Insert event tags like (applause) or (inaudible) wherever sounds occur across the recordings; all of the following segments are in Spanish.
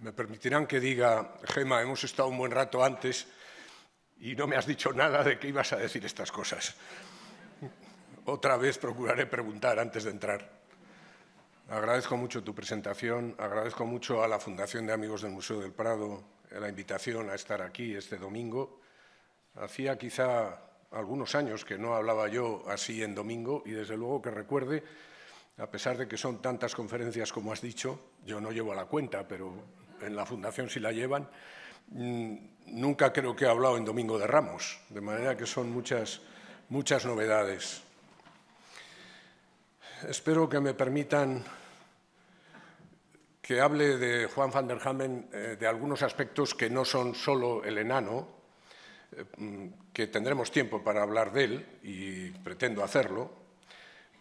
Me permitirán que diga, Gema, hemos estado un buen rato antes y no me has dicho nada de que ibas a decir estas cosas. Otra vez procuraré preguntar antes de entrar. Agradezco mucho tu presentación, agradezco mucho a la Fundación de Amigos del Museo del Prado la invitación a estar aquí este domingo. Hacía quizá algunos años que no hablaba yo así en domingo y desde luego que recuerde, a pesar de que son tantas conferencias como has dicho, yo no llevo a la cuenta, pero en la Fundación si la llevan, mm, nunca creo que he hablado en Domingo de Ramos, de manera que son muchas, muchas novedades. Espero que me permitan que hable de Juan van der Hammen... Eh, de algunos aspectos que no son solo el enano, eh, mm, que tendremos tiempo para hablar de él y pretendo hacerlo,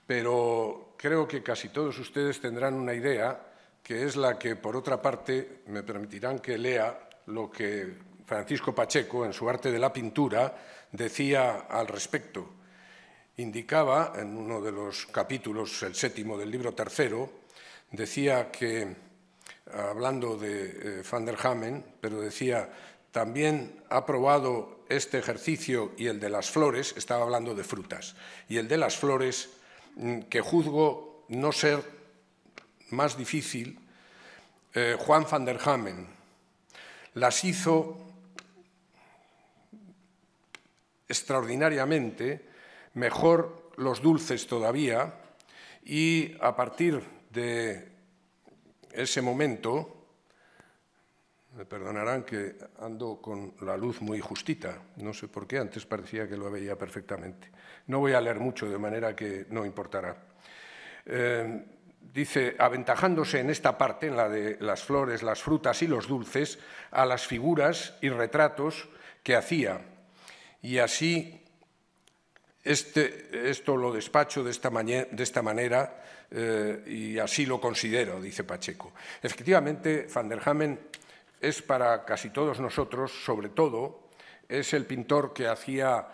pero creo que casi todos ustedes tendrán una idea que es la que, por otra parte, me permitirán que lea lo que Francisco Pacheco, en su arte de la pintura, decía al respecto. Indicaba, en uno de los capítulos, el séptimo del libro tercero, decía que, hablando de eh, Van der Hamen, pero decía, también ha probado este ejercicio y el de las flores, estaba hablando de frutas, y el de las flores, mm, que juzgo no ser más difícil, eh, Juan van der Hamen. Las hizo extraordinariamente, mejor los dulces todavía, y a partir de ese momento, me perdonarán que ando con la luz muy justita, no sé por qué, antes parecía que lo veía perfectamente. No voy a leer mucho, de manera que no importará. Eh, dice, aventajándose en esta parte, en la de las flores, las frutas y los dulces, a las figuras y retratos que hacía. Y así, este, esto lo despacho de esta, manera eh, y así lo considero, dice Pacheco. Efectivamente, Van der Hamen es para casi todos nosotros, sobre todo, es el pintor que hacía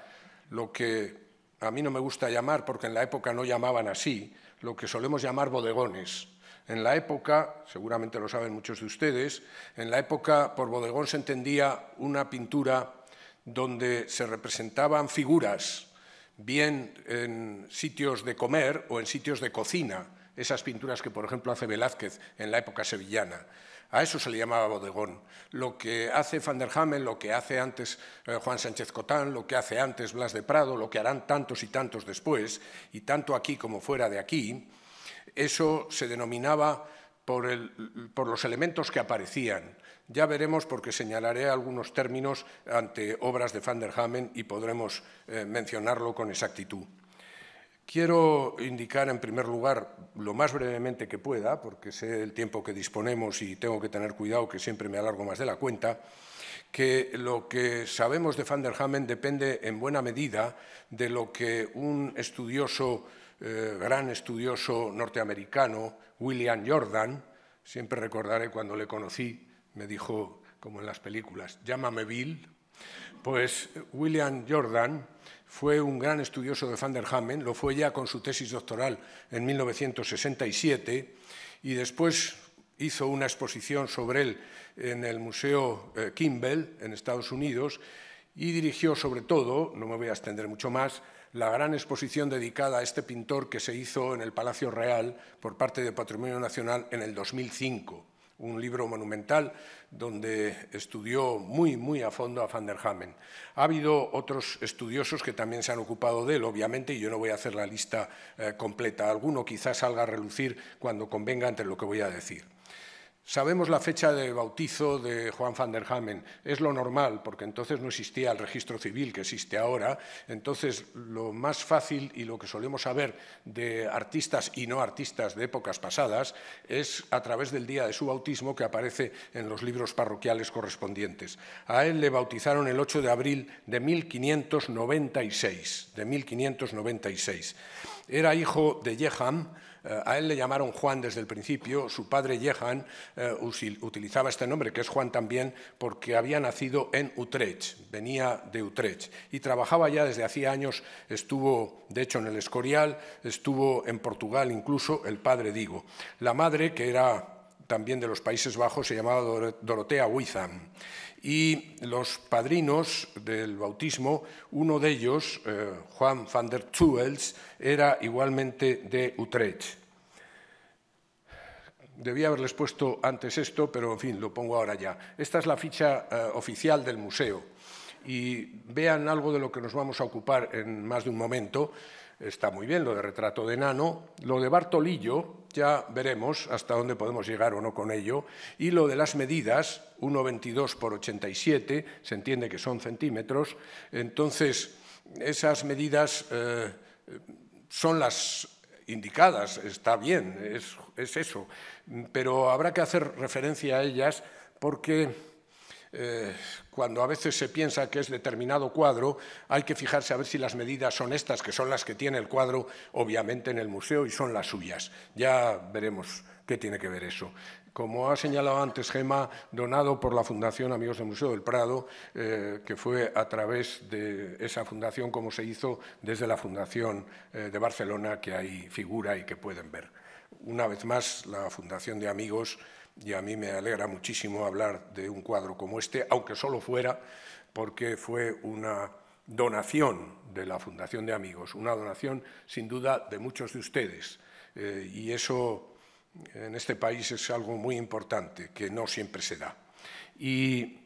lo que a mí no me gusta llamar, porque en la época no llamaban así, lo que solemos llamar bodegones. En la época, seguramente lo saben muchos de ustedes, en la época por bodegón se entendía una pintura donde se representaban figuras, bien en sitios de comer o en sitios de cocina, esas pinturas que, por ejemplo, hace Velázquez en la época sevillana. A eso se le llamaba bodegón. Lo que hace Van der Hamen, lo que hace antes eh, Juan Sánchez Cotán, lo que hace antes Blas de Prado, lo que harán tantos y tantos después, y tanto aquí como fuera de aquí, eso se denominaba por, los elementos que aparecían. Ya veremos porque señalaré algunos términos ante obras de Van der Hamen y podremos eh, mencionarlo con exactitud. Quiero indicar, en primer lugar, lo más brevemente que pueda, porque sé el tiempo que disponemos y tengo que tener cuidado que siempre me alargo más de la cuenta, que lo que sabemos de Van der Hamen depende en buena medida de lo que un estudioso, eh, gran estudioso norteamericano, William Jordan, siempre recordaré cuando le conocí, me dijo, como en las películas, llámame Bill, pues eh, William Jordan fue un gran estudioso de Van der Hamen, lo fue ya con su tesis doctoral en 1967 y después hizo una exposición sobre él en el Museo eh, Kimball en Estados Unidos y dirigió sobre todo, no me voy a extender mucho más, la gran exposición dedicada a este pintor que se hizo en el Palacio Real por parte de Patrimonio Nacional en el 2005 un libro monumental donde estudió muy, muy a fondo a Van der Hamen. Ha habido otros estudiosos que también se han ocupado de él, obviamente, y yo no voy a hacer la lista eh, completa. Alguno quizás salga a relucir cuando convenga entre lo que voy a decir. Sabemos la fecha de bautizo de Juan van der Hamen. Es lo normal, porque entonces no existía el registro civil que existe ahora. Entonces, lo más fácil y lo que solemos saber de artistas y no artistas de épocas pasadas es a través del día de su bautismo que aparece en los libros parroquiales correspondientes. A él le bautizaron el 8 de abril de 1596. De 1596. Era hijo de Jeham eh, a él le llamaron Juan desde el principio, su padre Jehan eh, utilizaba este nombre, que es Juan también, porque había nacido en Utrecht, venía de Utrecht, y trabajaba ya desde hacía años, estuvo de hecho en el Escorial, estuvo en Portugal incluso, el padre digo. La madre, que era también de los Países Bajos, se llamaba Dorotea Witham y los padrinos del bautismo, uno de ellos, eh, Juan van der Zuels, era igualmente de Utrecht. Debía haberles puesto antes esto, pero en fin, lo pongo ahora ya. Esta es la ficha eh, oficial del museo y vean algo de lo que nos vamos a ocupar en más de un momento está muy bien, lo de retrato de Nano, lo de Bartolillo, ya veremos hasta dónde podemos llegar o no con ello, y lo de las medidas, 1,22 por 87, se entiende que son centímetros, entonces esas medidas eh, son las indicadas, está bien, es, es eso, pero habrá que hacer referencia a ellas porque eh, cuando a veces se piensa que es determinado cuadro, hay que fijarse a ver si las medidas son estas, que son las que tiene el cuadro, obviamente, en el museo y son las suyas. Ya veremos qué tiene que ver eso. Como ha señalado antes Gema, donado por la Fundación Amigos del Museo del Prado, eh, que fue a través de esa fundación como se hizo desde la Fundación eh, de Barcelona, que ahí figura y que pueden ver. Una vez más, la Fundación de Amigos y a mí me alegra muchísimo hablar de un cuadro como este, aunque solo fuera porque fue una donación de la Fundación de Amigos, una donación sin duda de muchos de ustedes. Eh, y eso en este país es algo muy importante que no siempre se da. Y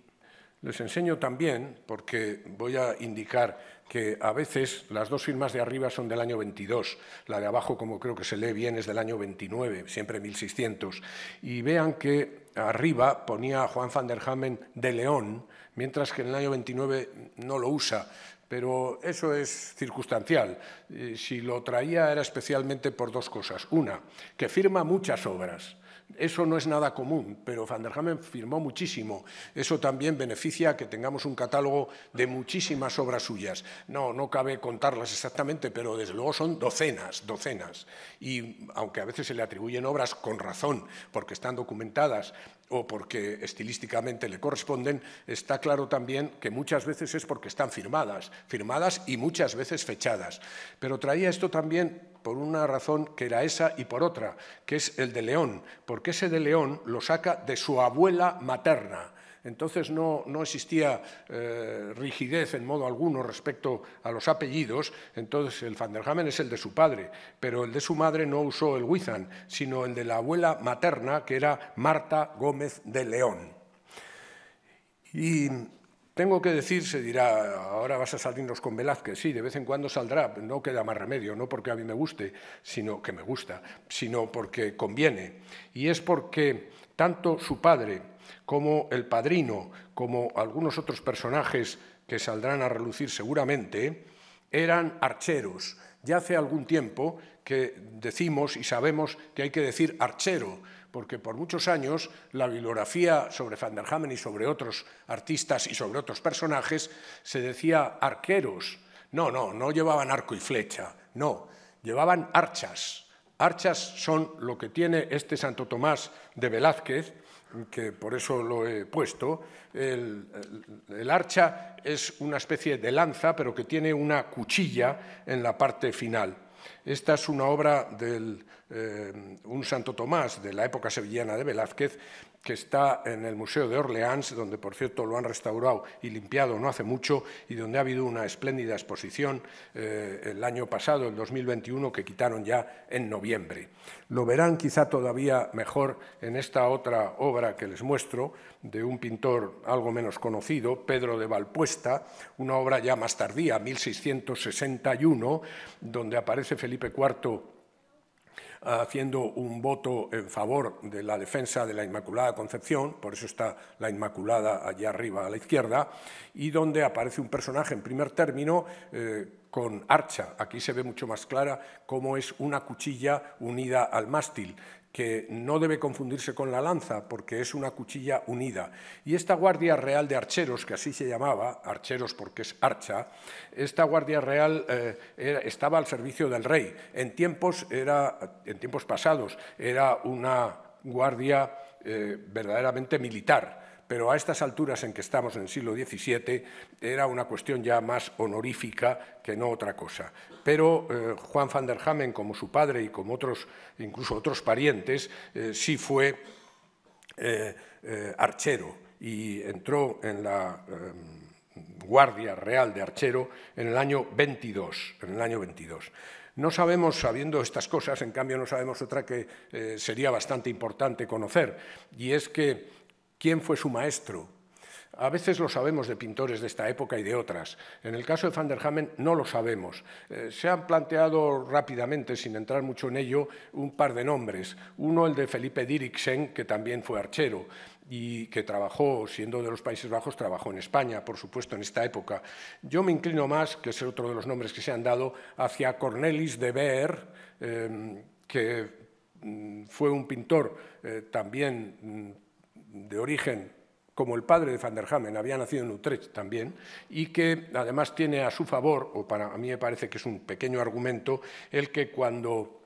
les enseño también, porque voy a indicar que a veces las dos firmas de arriba son del año 22, la de abajo, como creo que se lee bien, es del año 29, siempre 1600, y vean que arriba ponía Juan van der Hamen de León, mientras que en el año 29 no lo usa, pero eso es circunstancial. Eh, si lo traía era especialmente por dos cosas. Una, que firma muchas obras eso no es nada común, pero Van der Hamen firmó muchísimo. Eso también beneficia que tengamos un catálogo de muchísimas obras suyas. No, no cabe contarlas exactamente, pero desde luego son docenas, docenas. Y aunque a veces se le atribuyen obras con razón, porque están documentadas o porque estilísticamente le corresponden, está claro también que muchas veces es porque están firmadas, firmadas y muchas veces fechadas. Pero traía esto también por una razón que era esa y por otra, que es el de León, porque ese de León lo saca de su abuela materna. Entonces no, no existía eh, rigidez en modo alguno respecto a los apellidos, entonces el Van der Hamen es el de su padre, pero el de su madre no usó el Wizan, sino el de la abuela materna, que era Marta Gómez de León. Y tengo que decir, se dirá, ahora vas a salirnos con Velázquez. Sí, de vez en cuando saldrá, no queda más remedio, no porque a mí me guste, sino que me gusta, sino porque conviene. Y es porque tanto su padre como el padrino, como algunos otros personajes que saldrán a relucir seguramente, eran archeros. Ya hace algún tiempo que decimos y sabemos que hay que decir archero, porque por muchos años la bibliografía sobre Van der Hamen y sobre otros artistas y sobre otros personajes se decía arqueros. No, no, no llevaban arco y flecha, no, llevaban archas. Archas son lo que tiene este Santo Tomás de Velázquez, que por eso lo he puesto, el, archa es una especie de lanza, pero que tiene una cuchilla en la parte final. Esta es una obra de eh, un Santo Tomás de la época sevillana de Velázquez que está en el Museo de Orleans, donde por cierto lo han restaurado y limpiado no hace mucho, y donde ha habido una espléndida exposición eh, el año pasado, el 2021, que quitaron ya en noviembre. Lo verán quizá todavía mejor en esta otra obra que les muestro, de un pintor algo menos conocido, Pedro de Valpuesta, una obra ya más tardía, 1661, donde aparece Felipe IV haciendo un voto en favor de la defensa de la Inmaculada Concepción, por eso está la Inmaculada allá arriba a la izquierda, y donde aparece un personaje en primer término eh, con archa. Aquí se ve mucho más clara cómo es una cuchilla unida al mástil que no debe confundirse con la lanza porque es una cuchilla unida. Y esta Guardia Real de Archeros, que así se llamaba, archeros porque es archa, esta Guardia Real eh, estaba al servicio del rey. En tiempos, pasados era una guardia eh, verdaderamente militar pero a estas alturas en que estamos en el siglo XVII era una cuestión ya más honorífica que no otra cosa. Pero eh, Juan van der Hamen, como su padre y como otros, incluso otros parientes, eh, sí fue eh, archero y entró en la... Em, Guardia Real de Archero en el año 22, en el año 22. No sabemos, sabiendo estas cosas, en cambio no sabemos otra que sería bastante importante conocer, y es que quién fue su maestro. A veces lo sabemos de pintores de esta época y de otras. En el caso de Van der Hammen no lo sabemos. Eh, se han planteado rápidamente, sin entrar mucho en ello, un par de nombres. Uno, el de Felipe Diriksen, que también fue archero y que trabajó, siendo de los Países Bajos, trabajó en España, por supuesto, en esta época. Yo me inclino más, que es otro de los nombres que se han dado, hacia Cornelis de Beer, eh, que mm, fue un pintor eh, también mm, de origen como el padre de Van der Hamen, había nacido en Utrecht también, y que además tiene a su favor, o para a mí me parece que es un pequeño argumento, el que cuando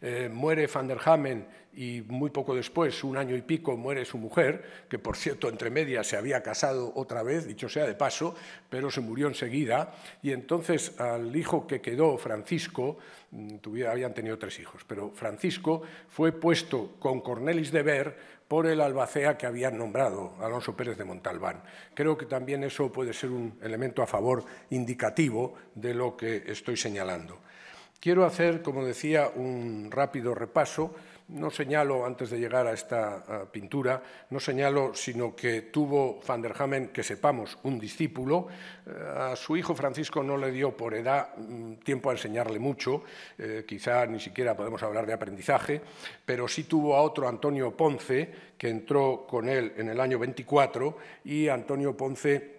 eh, muere Van der Hamen y muy poco después, un año y pico, muere su mujer, que por cierto, entre medias se había casado otra vez, dicho sea de paso, pero se murió enseguida, y entonces al hijo que quedó, Francisco, mm, habían tenido tres hijos, pero Francisco fue puesto con Cornelis de Ver por el albacea que habían nombrado, Alonso Pérez de Montalbán. Creo que también eso puede ser un elemento a favor indicativo de lo que estoy señalando. Quiero hacer, como decía, un rápido repaso no señalo, antes de llegar a esta pintura, no señalo sino que tuvo Van der Hamen, que sepamos, un discípulo. Eh, a su hijo Francisco no le dio por edad mm, tiempo a enseñarle mucho, eh, quizá ni siquiera podemos hablar de aprendizaje, pero sí tuvo a otro Antonio Ponce, que entró con él en el año 24, y Antonio Ponce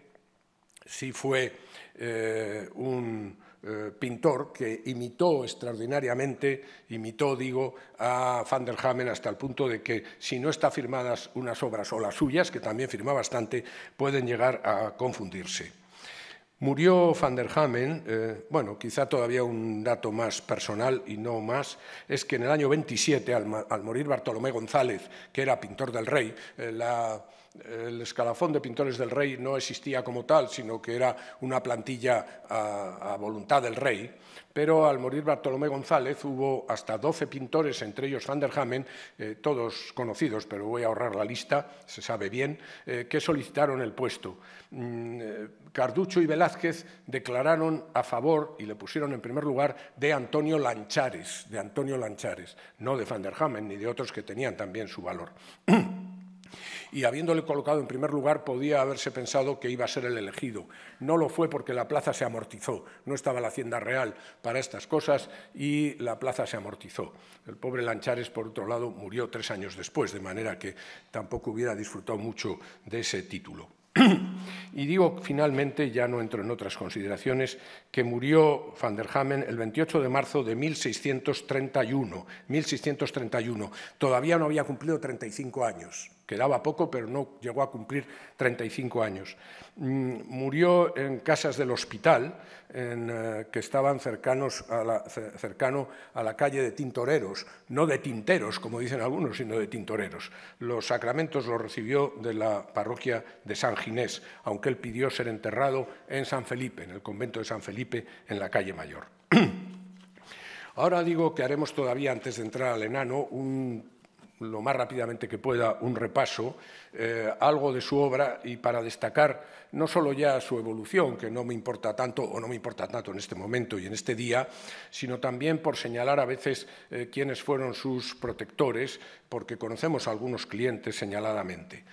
sí fue eh, un eh, pintor que imitó extraordinariamente, imitó, digo, a Van der Hamen hasta el punto de que si no están firmadas unas obras o las suyas, que también firma bastante, pueden llegar a confundirse. Murió van der Hamen, eh, bueno, quizá todavía un dato más personal y no más, es que en el año 27, al, morir Bartolomé González, que era pintor del rey, eh, eh, el escalafón de pintores del rey no existía como tal, sino que era una plantilla a, voluntad del rey, pero al morir Bartolomé González hubo hasta 12 pintores, entre ellos Van der Hamen, todos conocidos, pero voy a ahorrar la lista, se sabe bien, que solicitaron el puesto. Mm, Carducho y Velázquez declararon a favor y le pusieron en primer lugar de Antonio Lanchares, de Antonio Lanchares, no de Van der Hamen ni de otros que tenían también su valor. (clears throat) y habiéndole colocado en primer lugar podía haberse pensado que iba a ser el elegido. No lo fue porque la plaza se amortizó, no estaba la Hacienda Real para estas cosas y la plaza se amortizó. El pobre Lanchares, por otro lado, murió tres años después, de manera que tampoco hubiera disfrutado mucho de ese título. (clears throat) Y digo, finalmente, ya no entro en otras consideraciones, que murió van der Hamen el 28 de marzo de 1631. 1631. Todavía no había cumplido 35 años quedaba poco, pero no llegó a cumplir 35 años. Mm, murió en casas del hospital, eh, que estaban cercanos cercano a la calle de Tintoreros, no de tinteros, como dicen algunos, sino de tintoreros. Los sacramentos los recibió de la parroquia de San Ginés, aunque él pidió ser enterrado en San Felipe, en el convento de San Felipe, en la calle Mayor. (clears throat) Ahora digo que haremos todavía, antes de entrar al enano, un lo más rápidamente que pueda un repaso, eh, algo de su obra y para destacar no solo ya su evolución, que no me importa tanto o no me importa tanto en este momento y en este día, sino también por señalar a veces eh, quiénes fueron sus protectores, porque conocemos a algunos clientes señaladamente.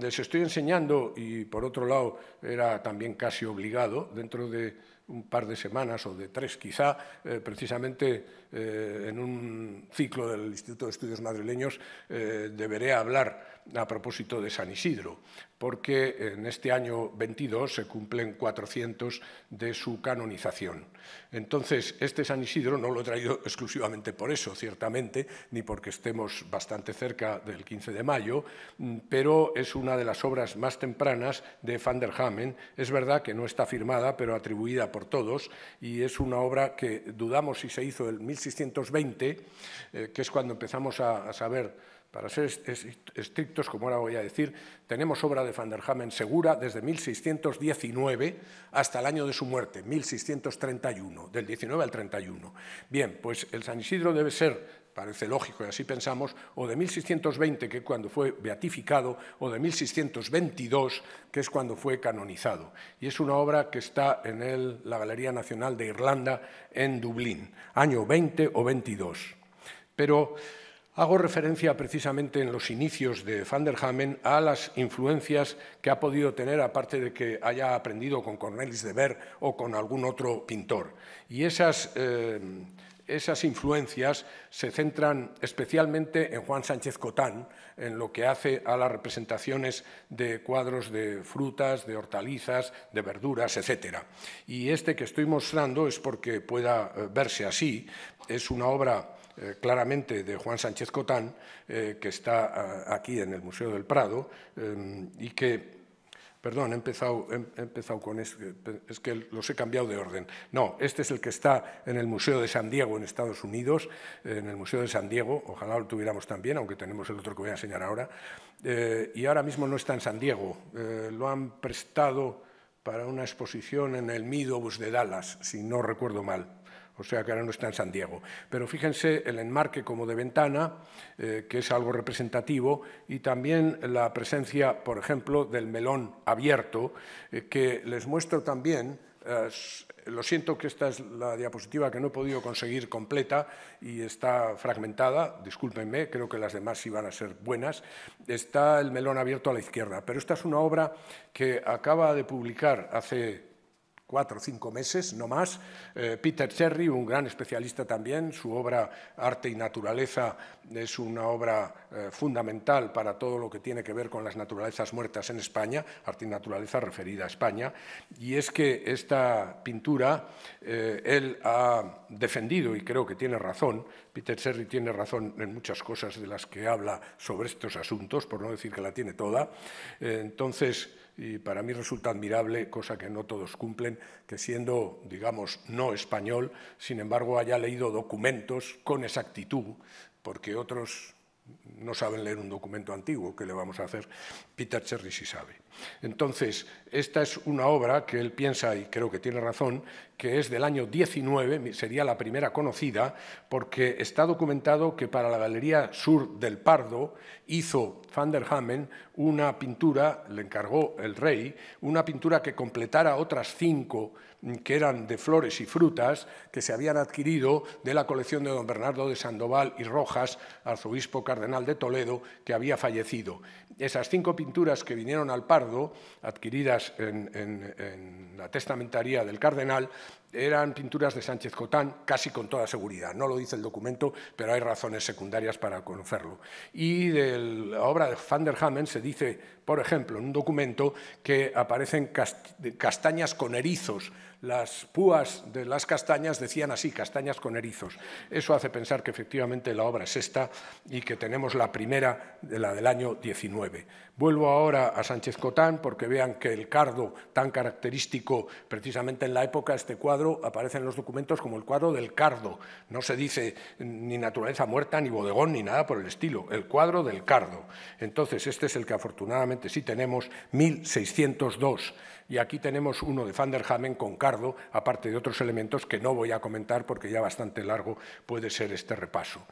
Les estoy enseñando, y por otro lado era también casi obligado, dentro de un par de semanas o de tres quizá, eh, precisamente eh, en un ciclo del Instituto de Estudios Madrileños, eh, deberé hablar a propósito de San Isidro, porque en este año 22 se cumplen 400 de su canonización. Entonces, este San Isidro no lo he traído exclusivamente por eso, ciertamente, ni porque estemos bastante cerca del 15 de mayo, pero es una de las obras más tempranas de Van der Hamen. Es verdad que no está firmada, pero atribuida por todos, y es una obra que dudamos si se hizo en 1620, eh, que es cuando empezamos a saber para ser estrictos, como ahora voy a decir, tenemos obra de Van der Hamen segura desde 1619 hasta el año de su muerte, 1631, del 19 al 31. Bien, pues el San Isidro debe ser, parece lógico y así pensamos, o de 1620, que es cuando fue beatificado, o de 1622, que es cuando fue canonizado. Y es una obra que está en la Galería Nacional de Irlanda en Dublín, año 20 o 22. Pero Hago referencia precisamente en los inicios de Van der Hamen a las influencias que ha podido tener, aparte de que haya aprendido con Cornelis de Ver o con algún otro pintor. Y esas, eh, esas influencias se centran especialmente en Juan Sánchez Cotán, en lo que hace a las representaciones de cuadros de frutas, de hortalizas, de verduras, etc. Y este que estoy mostrando es porque pueda eh, verse así, es una obra eh, claramente de Juan Sánchez Cotán, eh, que está ah, aquí en el Museo del Prado em, y que Perdón, he empezado, con esto, eh, es que los he cambiado de orden. No, este es el que está en el Museo de San Diego en Estados Unidos, en el Museo de San Diego, ojalá lo tuviéramos también, aunque tenemos el otro que voy a enseñar ahora, y ahora mismo no está en San Diego, lo han prestado para una exposición en el Midobus de Dallas, si no recuerdo mal o sea que ahora no está en San Diego. Pero fíjense el enmarque como de ventana, eh, que es algo representativo, y también la presencia, por ejemplo, del melón abierto, eh, que les muestro también eh, lo siento que esta es la diapositiva que no he podido conseguir completa y está fragmentada, discúlpenme, creo que las demás iban a ser buenas. Está el melón abierto a la izquierda, pero esta es una obra que acaba de publicar hace cuatro o cinco meses, no más. Eh, Peter Cherry, un gran especialista también, su obra Arte y Naturaleza es una obra eh, fundamental para todo lo que tiene que ver con las naturalezas muertas en España, Arte y Naturaleza referida a España, y es que esta pintura eh, él ha defendido, y creo que tiene razón, Peter Cherry tiene razón en muchas cosas de las que habla sobre estos asuntos, por no decir que la tiene toda. entonces, y para mí resulta admirable, cosa que no todos cumplen, que siendo, digamos, no español, sin embargo haya leído documentos con exactitud, porque otros no saben leer un documento antiguo, que le vamos a hacer? Peter Cherry sí sabe. Entonces, esta es una obra que él piensa, y creo que tiene razón, que es del año 19, sería la primera conocida, porque está documentado que para la Galería Sur del Pardo hizo van der Hamen una pintura, le encargó el rey, una pintura que completara otras cinco mm, que eran de flores y frutas que se habían adquirido de la colección de don Bernardo de Sandoval y Rojas, arzobispo cardenal de Toledo, que había fallecido. Esas cinco pinturas que vinieron al Pardo adquiridas en, la testamentaría del cardenal, eran pinturas de Sánchez Cotán, casi con toda seguridad. No lo dice el documento, pero hay razones secundarias para conocerlo. Y de la obra de Van der Hamen se dice, por ejemplo, en un documento que aparecen castañas con erizos. Las púas de las castañas decían así, castañas con erizos. Eso hace pensar que efectivamente la obra es esta y que tenemos la primera, de la del año 19. Vuelvo ahora a Sánchez Cotán porque vean que el cardo tan característico precisamente en la época, este cuadro aparece en los documentos como el cuadro del cardo. No se dice ni naturaleza muerta, ni bodegón, ni nada por el estilo, el cuadro del cardo. Entonces este es el que afortunadamente sí tenemos, 1602. Y aquí tenemos uno de Van der Hamen con cardo, aparte de otros elementos que no voy a comentar porque ya bastante largo puede ser este repaso.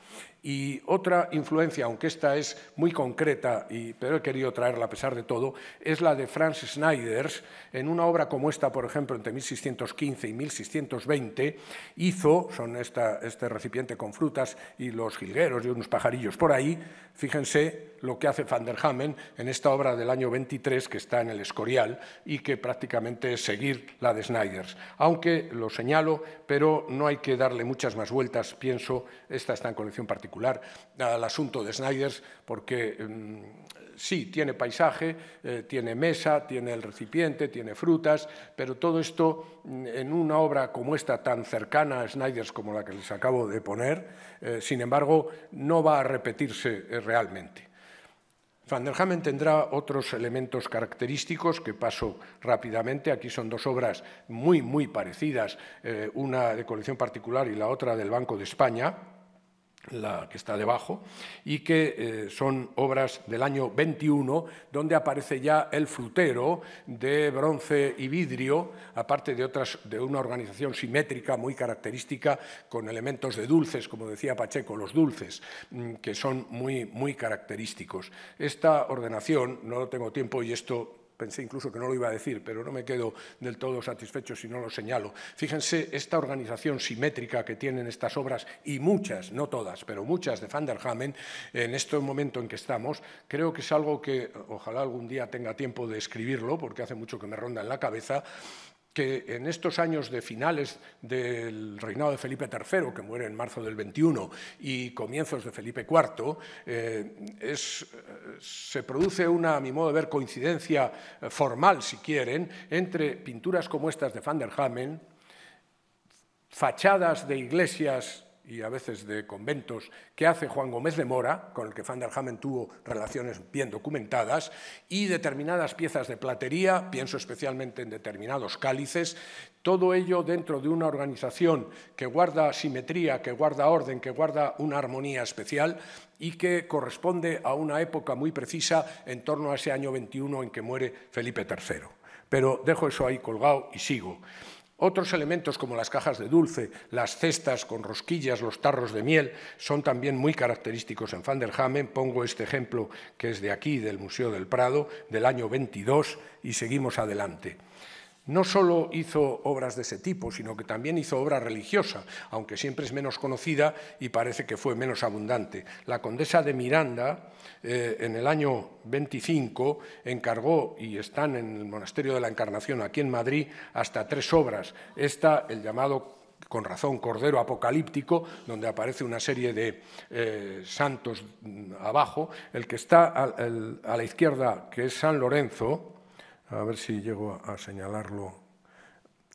Y otra influencia, aunque esta es muy concreta, y, pero he querido traerla a pesar de todo, es la de Franz Snyders. En una obra como esta, por ejemplo, entre 1615 y 1620, hizo, son esta, este recipiente con frutas y los jilgueros y unos pajarillos por ahí, Fíjense lo que hace Van der Hamen en esta obra del año 23 que está en el Escorial y que prácticamente es seguir la de Snyders. Aunque lo señalo, pero no hay que darle muchas más vueltas, pienso, esta está en colección particular, al asunto de Snyders, porque em, sí, tiene paisaje, eh, tiene mesa, tiene el recipiente, tiene frutas, pero todo esto mm, en una obra como esta, tan cercana a Snyders como la que les acabo de poner, eh, sin embargo, no va a repetirse realmente. Van der Hamen tendrá otros elementos característicos que paso rápidamente. Aquí son dos obras muy, muy parecidas, eh, una de colección particular y la otra del Banco de España, la que está debajo, y que eh, son obras del año 21, donde aparece ya el frutero de bronce y vidrio, aparte de, otras, de una organización simétrica muy característica, con elementos de dulces, como decía Pacheco, los dulces, mm, que son muy, muy característicos. Esta ordenación, no tengo tiempo y esto Pensé incluso que no lo iba a decir, pero no me quedo del todo satisfecho si no lo señalo. Fíjense esta organización simétrica que tienen estas obras y muchas, no todas, pero muchas de Van der Hamen en este momento en que estamos, creo que es algo que ojalá algún día tenga tiempo de escribirlo, porque hace mucho que me ronda en la cabeza, que en estos años de finales del reinado de Felipe III, que muere en marzo del 21, y comienzos de Felipe IV, eh, se produce una, a mi modo de ver, coincidencia eh, formal, si quieren, entre pinturas como estas de Van der Hamen, fachadas de iglesias y a veces de conventos que hace Juan Gómez de Mora, con el que Van der tuvo relaciones bien documentadas, y determinadas piezas de platería, pienso especialmente en determinados cálices, todo ello dentro de una organización que guarda simetría, que guarda orden, que guarda una armonía especial y que corresponde a una época muy precisa en torno a ese año 21 en que muere Felipe III. Pero dejo eso ahí colgado y sigo. Otros elementos como las cajas de dulce, las cestas con rosquillas, los tarros de miel, son también muy característicos en Van der Hamen. Pongo este ejemplo que es de aquí, del Museo del Prado, del año 22, y seguimos adelante no solo hizo obras de ese tipo, sino que también hizo obra religiosa, aunque siempre es menos conocida y parece que fue menos abundante. La condesa de Miranda, eh, en el año 25, encargó, y están en el Monasterio de la Encarnación aquí en Madrid, hasta tres obras. Esta, el llamado con razón, Cordero Apocalíptico, donde aparece una serie de eh, santos mm, abajo. El que está a la izquierda, que es San Lorenzo, a ver si llego a, señalarlo,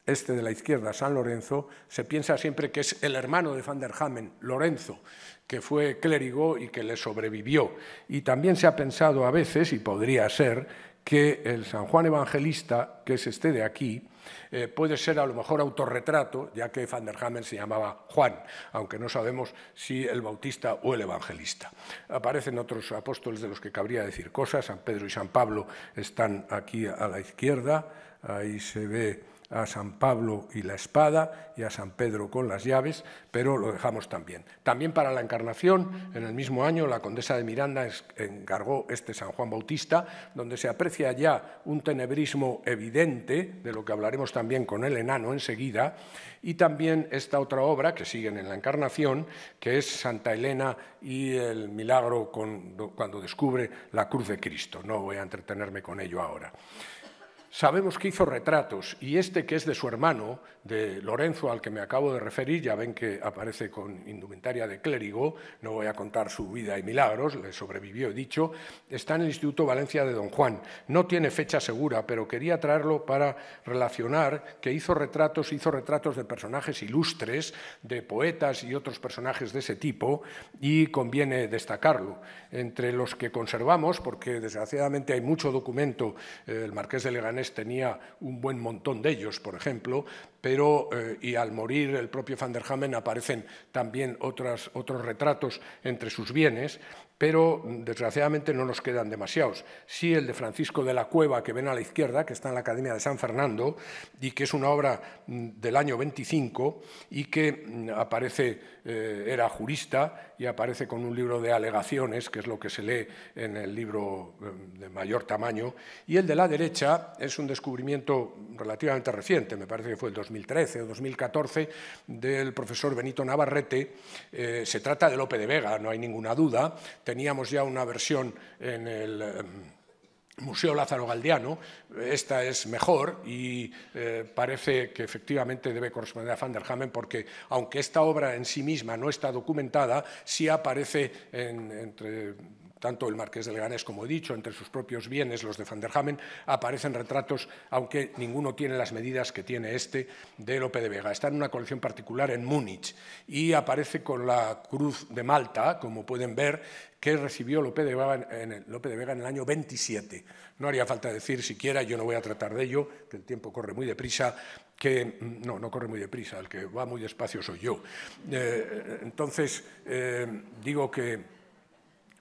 este de la izquierda, San Lorenzo, se piensa siempre que es el hermano de Van der Hamen, Lorenzo, que fue clérigo y que le sobrevivió. Y también se ha pensado a veces, y podría ser, que el San Juan Evangelista, que es este de aquí, eh, puede ser a lo mejor autorretrato, ya que Van der Hamen se llamaba Juan, aunque no sabemos si el bautista o el evangelista. Aparecen otros apóstoles de los que cabría decir cosas, San Pedro y San Pablo están aquí a la izquierda, ahí se ve a San Pablo y la espada y a San Pedro con las llaves, pero lo dejamos también. También para la Encarnación, en el mismo año, la condesa de Miranda encargó este San Juan Bautista, donde se aprecia ya un tenebrismo evidente, de lo que hablaremos también con el enano enseguida, y también esta otra obra que siguen en la Encarnación, que es Santa Elena y el milagro cuando descubre la cruz de Cristo. No voy a entretenerme con ello ahora. Sabemos que hizo retratos y este que es de su hermano, de Lorenzo, al que me acabo de referir, ya ven que aparece con indumentaria de clérigo, no voy a contar su vida y milagros, le sobrevivió, he dicho, está en el Instituto Valencia de Don Juan. No tiene fecha segura, pero quería traerlo para relacionar que hizo retratos, hizo retratos de personajes ilustres, de poetas y otros personajes de ese tipo, y conviene destacarlo entre los que conservamos, porque desgraciadamente hay mucho documento, eh, el marqués de Leganés tenía un buen montón de ellos, por ejemplo, pero, eh, y al morir el propio Van der Hamen aparecen también otras, otros retratos entre sus bienes, pero mm, desgraciadamente no nos quedan demasiados. Sí el de Francisco de la Cueva, que ven a la izquierda, que está en la Academia de San Fernando, y que es una obra mm, del año 25 y que mm, aparece eh, era jurista y aparece con un libro de alegaciones, que es lo que se lee en el libro eh, de mayor tamaño, y el de la derecha es un descubrimiento relativamente reciente, me parece que fue el 2013 o 2014, del profesor Benito Navarrete. Eh, se trata de Lope de Vega, no hay ninguna duda. Teníamos ya una versión en el em, Museo Lázaro Galdiano, esta es mejor y eh, parece que efectivamente debe corresponder a Van der Hamen porque aunque esta obra en sí misma no está documentada, sí aparece en, entre tanto el marqués de Leganés como he dicho, entre sus propios bienes, los de Van der Hamen, aparecen retratos, aunque ninguno tiene las medidas que tiene este de Lope de Vega. Está en una colección particular en Múnich y aparece con la Cruz de Malta, como pueden ver, que recibió Lope de, Vega en el, de Vega en el año 27. No haría falta decir siquiera, yo no voy a tratar de ello, que el tiempo corre muy deprisa, que mm, no, no corre muy deprisa, el que va muy despacio soy yo. Eh, entonces, eh, digo que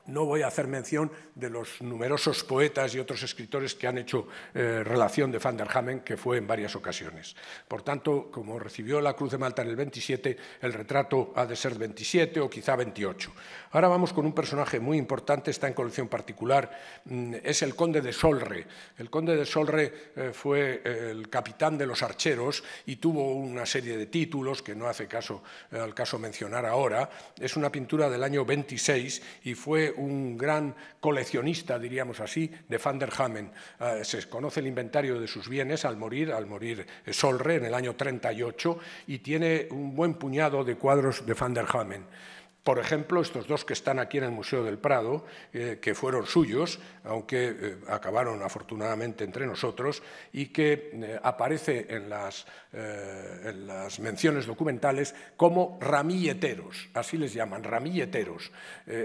no voy a hacer mención de los numerosos poetas y otros escritores que han hecho eh, relación de Van der Hamen, que fue en varias ocasiones. Por tanto, como recibió la Cruz de Malta en el 27, el retrato ha de ser 27 o quizá 28. Ahora vamos con un personaje muy importante, está en colección particular, mm, es el conde de Solre. El conde de Solre eh, fue eh, el capitán de los archeros y tuvo una serie de títulos que no hace caso al caso mencionar ahora. Es una pintura del año 26 y fue un gran coleccionista, diríamos así, de Van der Hamen. Eh, se conoce el inventario de sus bienes al morir, al morir Solre en el año 38, y tiene un buen puñado de cuadros de Van der Hamen. Por ejemplo, estos dos que están aquí en el Museo del Prado, eh, que fueron suyos, aunque eh, acabaron afortunadamente entre nosotros, y que eh, aparece en las, en las, menciones documentales como ramilleteros, así les llaman, ramilleteros.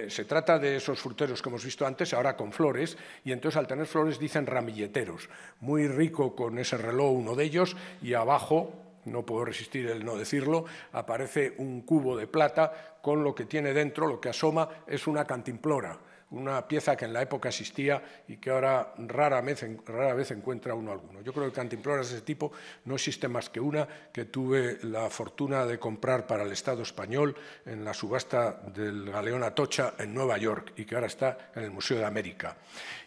se trata de esos fruteros que hemos visto antes, ahora con flores, y entonces al tener flores dicen ramilleteros. Muy rico con ese reloj uno de ellos y abajo no puedo resistir el no decirlo, aparece un cubo de plata con lo que tiene dentro, lo que asoma es una cantimplora una pieza que en la época existía y que ahora rara vez, rara vez encuentra uno alguno. Yo creo que cantimploras de ese tipo no existe más que una que tuve la fortuna de comprar para el Estado español en la subasta del Galeón Atocha en Nueva York y que ahora está en el Museo de América.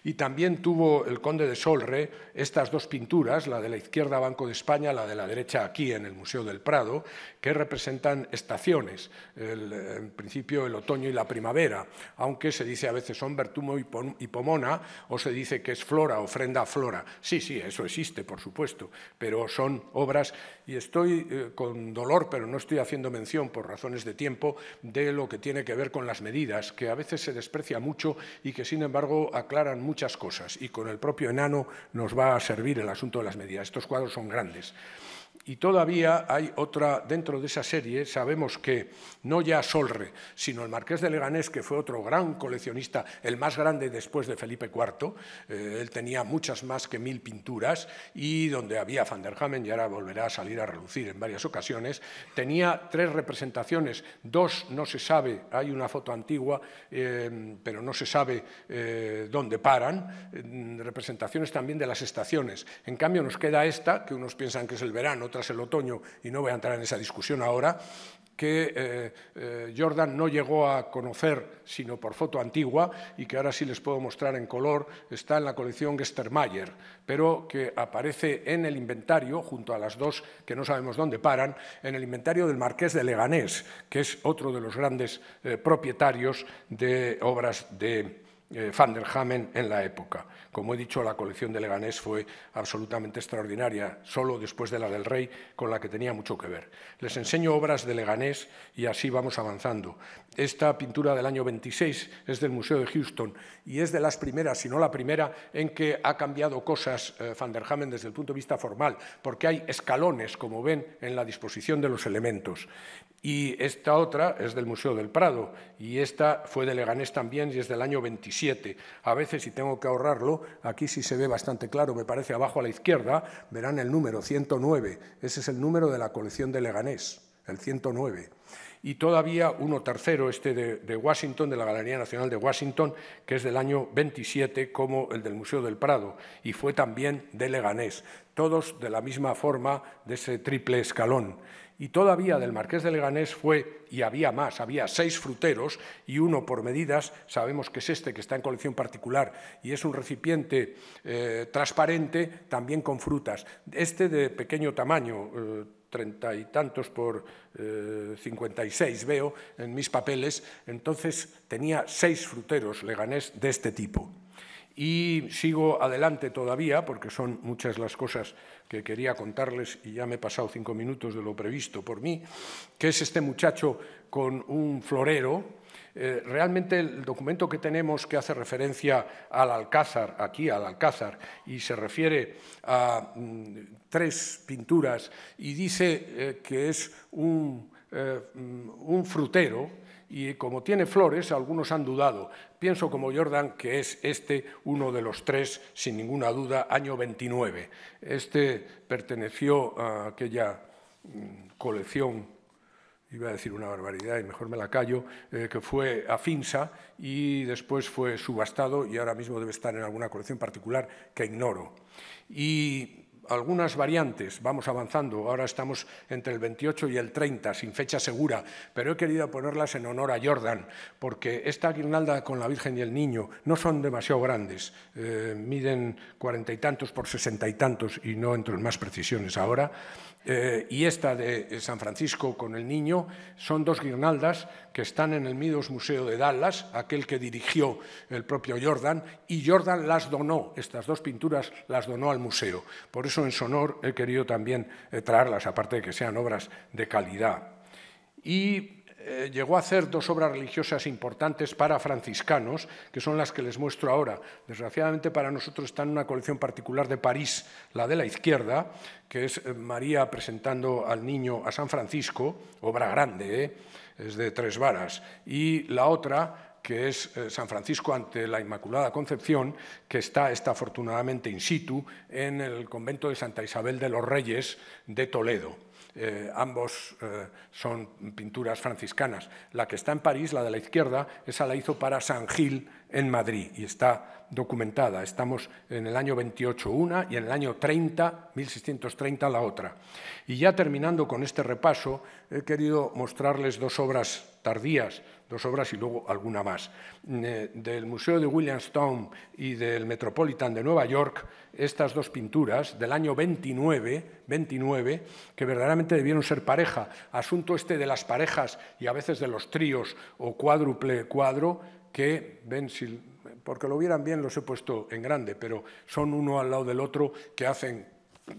Y también tuvo el Conde de Solre estas dos pinturas, la de la izquierda Banco de España, la de la derecha aquí en el Museo del Prado, que representan estaciones, en principio el otoño y la primavera, aunque se dice a veces son Bertumo y Pomona, o se dice que es Flora, ofrenda a Flora. Sí, sí, eso existe, por supuesto, pero son obras, y estoy eh, con dolor, pero no estoy haciendo mención por razones de tiempo, de lo que tiene que ver con las medidas, que a veces se desprecia mucho y que, sin embargo, aclaran muchas cosas. Y con el propio enano nos va a servir el asunto de las medidas. Estos cuadros son grandes. Y todavía hay otra dentro de esa serie, sabemos que no ya Solre, sino el marqués de Leganés, que fue otro gran coleccionista, el más grande después de Felipe IV, eh, él tenía muchas más que mil pinturas, y donde había Van der Hammen... y ahora volverá a salir a relucir en varias ocasiones, tenía tres representaciones, dos no se sabe, hay una foto antigua, em, pero no se sabe eh, dónde paran, em, representaciones también de las estaciones. En cambio nos queda esta, que unos piensan que es el verano, tras el otoño, y no voy a entrar en esa discusión ahora, que eh, eh, Jordan no llegó a conocer sino por foto antigua y que ahora sí les puedo mostrar en color, está en la colección Gestermayer, pero que aparece en el inventario, junto a las dos que no sabemos dónde paran, en el inventario del Marqués de Leganés, que es otro de los grandes eh, propietarios de obras de Van eh, der Hamen en la época. Como he dicho, la colección de Leganés fue absolutamente extraordinaria, solo después de la del Rey, con la que tenía mucho que ver. Les enseño obras de Leganés y así vamos avanzando. Esta pintura del año 26 es del Museo de Houston y es de las primeras, si no la primera, en que ha cambiado cosas eh, Van der desde el punto de vista formal, porque hay escalones, como ven, en la disposición de los elementos. Y esta otra es del Museo del Prado y esta fue de Leganés también y es del año 26. A veces, si tengo que ahorrarlo, aquí sí se ve bastante claro, me parece abajo a la izquierda, verán el número 109. Ese es el número de la colección de Leganés, el 109 y todavía uno tercero, este de, de, Washington, de la Galería Nacional de Washington, que es del año 27, como el del Museo del Prado, y fue también de Leganés, todos de la misma forma, de ese triple escalón y todavía del marqués de Leganés fue, y había más, había seis fruteros y uno por medidas, sabemos que es este que está en colección particular y es un recipiente eh, transparente también con frutas. Este de pequeño tamaño, eh, treinta y tantos por eh, cincuenta y seis veo en mis papeles, entonces tenía seis fruteros leganés de este tipo. Y sigo adelante todavía, porque son muchas las cosas que quería contarles y ya me he pasado cinco minutos de lo previsto por mí, que es este muchacho con un florero. Eh, realmente el documento que tenemos que hace referencia al Alcázar, aquí al Alcázar, y se refiere a mm, tres pinturas y dice eh, que es un, eh, mm, un frutero, y como tiene flores, algunos han dudado, Pienso como Jordan que es este uno de los tres, sin ninguna duda, año 29. Este perteneció a aquella mm, colección iba a decir una barbaridad y mejor me la callo, eh, que fue a Finsa y después fue subastado y ahora mismo debe estar en alguna colección particular que ignoro. Y algunas variantes, vamos avanzando, ahora estamos entre el 28 y el 30, sin fecha segura, pero he querido ponerlas en honor a Jordan, porque esta guirnalda con la Virgen y el Niño no son demasiado grandes, eh, miden cuarenta y tantos por sesenta y tantos, y no entro en más precisiones ahora, eh, y esta de eh, San Francisco con el niño son dos guirnaldas que están en el Midos Museo de Dallas, aquel que dirigió el propio Jordan, y Jordan las donó, estas dos pinturas las donó al museo. Por eso en su honor he querido también eh, traerlas, aparte de que sean obras de calidad. Y eh, llegó a hacer dos obras religiosas importantes para franciscanos, que son las que les muestro ahora. Desgraciadamente para nosotros está en una colección particular de París, la de la izquierda, que es eh, María presentando al niño a San Francisco, obra grande, ¿eh? es de tres varas, y la otra que es San Francisco ante la Inmaculada Concepción, que está, está afortunadamente in situ en el convento de Santa Isabel de los Reyes de Toledo. Eh, ambos eh, son pinturas franciscanas. La que está en París, la de la izquierda, esa la hizo para San Gil en Madrid y está documentada. Estamos en el año 28 una y en el año 30, 1630, la otra. Y ya terminando con este repaso, he querido mostrarles dos obras tardías dos obras y luego alguna más. Mm, eh, del Museo de Williamstown y del Metropolitan de Nueva York, estas dos pinturas del año 29, 29, que verdaderamente debieron ser pareja. Asunto este de las parejas y a veces de los tríos o cuádruple cuadro, que ven si porque lo vieran bien los he puesto en grande, pero son uno al lado del otro que hacen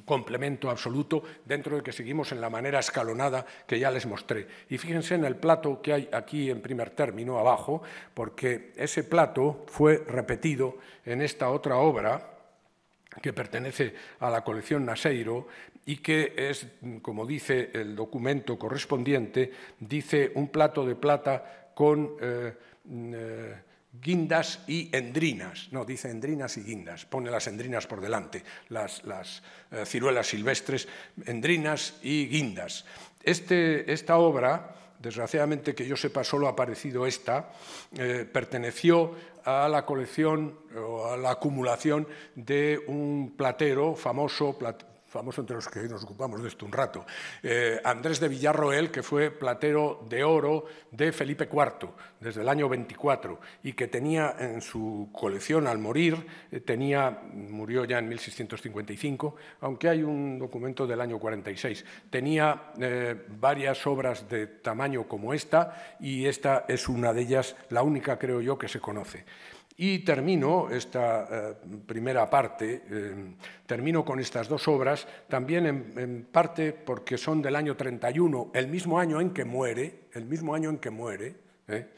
complemento absoluto dentro de que seguimos en la manera escalonada que ya les mostré. Y fíjense en el plato que hay aquí en primer término, abajo, porque ese plato fue repetido en esta otra obra que pertenece a la colección Naseiro y que es, como dice el documento correspondiente, dice un plato de plata con... Eh, eh, guindas y endrinas. No, dice endrinas y guindas, pone las endrinas por delante, las, eh, ciruelas silvestres, endrinas y guindas. Este, esta obra, desgraciadamente que yo sepa solo ha aparecido esta, eh, perteneció a la colección o a la acumulación de un platero, famoso famoso entre los que nos ocupamos de esto un rato, eh, Andrés de Villarroel, que fue platero de oro de Felipe IV desde el año 24 y que tenía en su colección al morir, eh, tenía, murió ya en 1655, aunque hay un documento del año 46, tenía eh, varias obras de tamaño como esta y esta es una de ellas, la única creo yo que se conoce. Y termino esta eh, primera parte, eh, termino con estas dos obras, también en, parte porque son del año 31, el mismo año en que muere, el mismo año en que muere, ¿eh?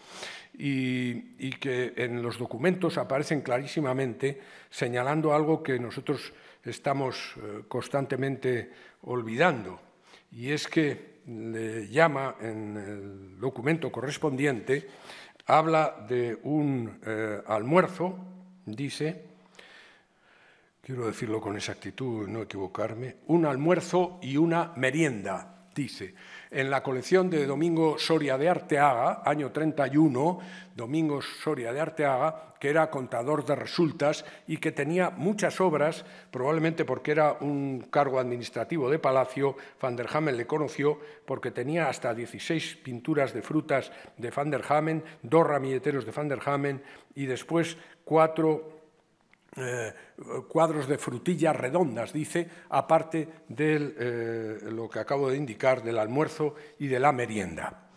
y, y, que en los documentos aparecen clarísimamente señalando algo que nosotros estamos constantemente olvidando, y es que le llama en el documento correspondiente habla de un eh, almuerzo, dice, quiero decirlo con exactitud, no equivocarme, un almuerzo y una merienda, dice en la colección de Domingo Soria de Arteaga, año 31, Domingo Soria de Arteaga, que era contador de resultas y que tenía muchas obras, probablemente porque era un cargo administrativo de Palacio, Van der Hamen le conoció porque tenía hasta 16 pinturas de frutas de Van der Hamen, dos ramilleteros de Van der Hamen y después cuatro eh, cuadros de frutillas redondas, dice, aparte de eh, lo que acabo de indicar, del almuerzo y de la merienda.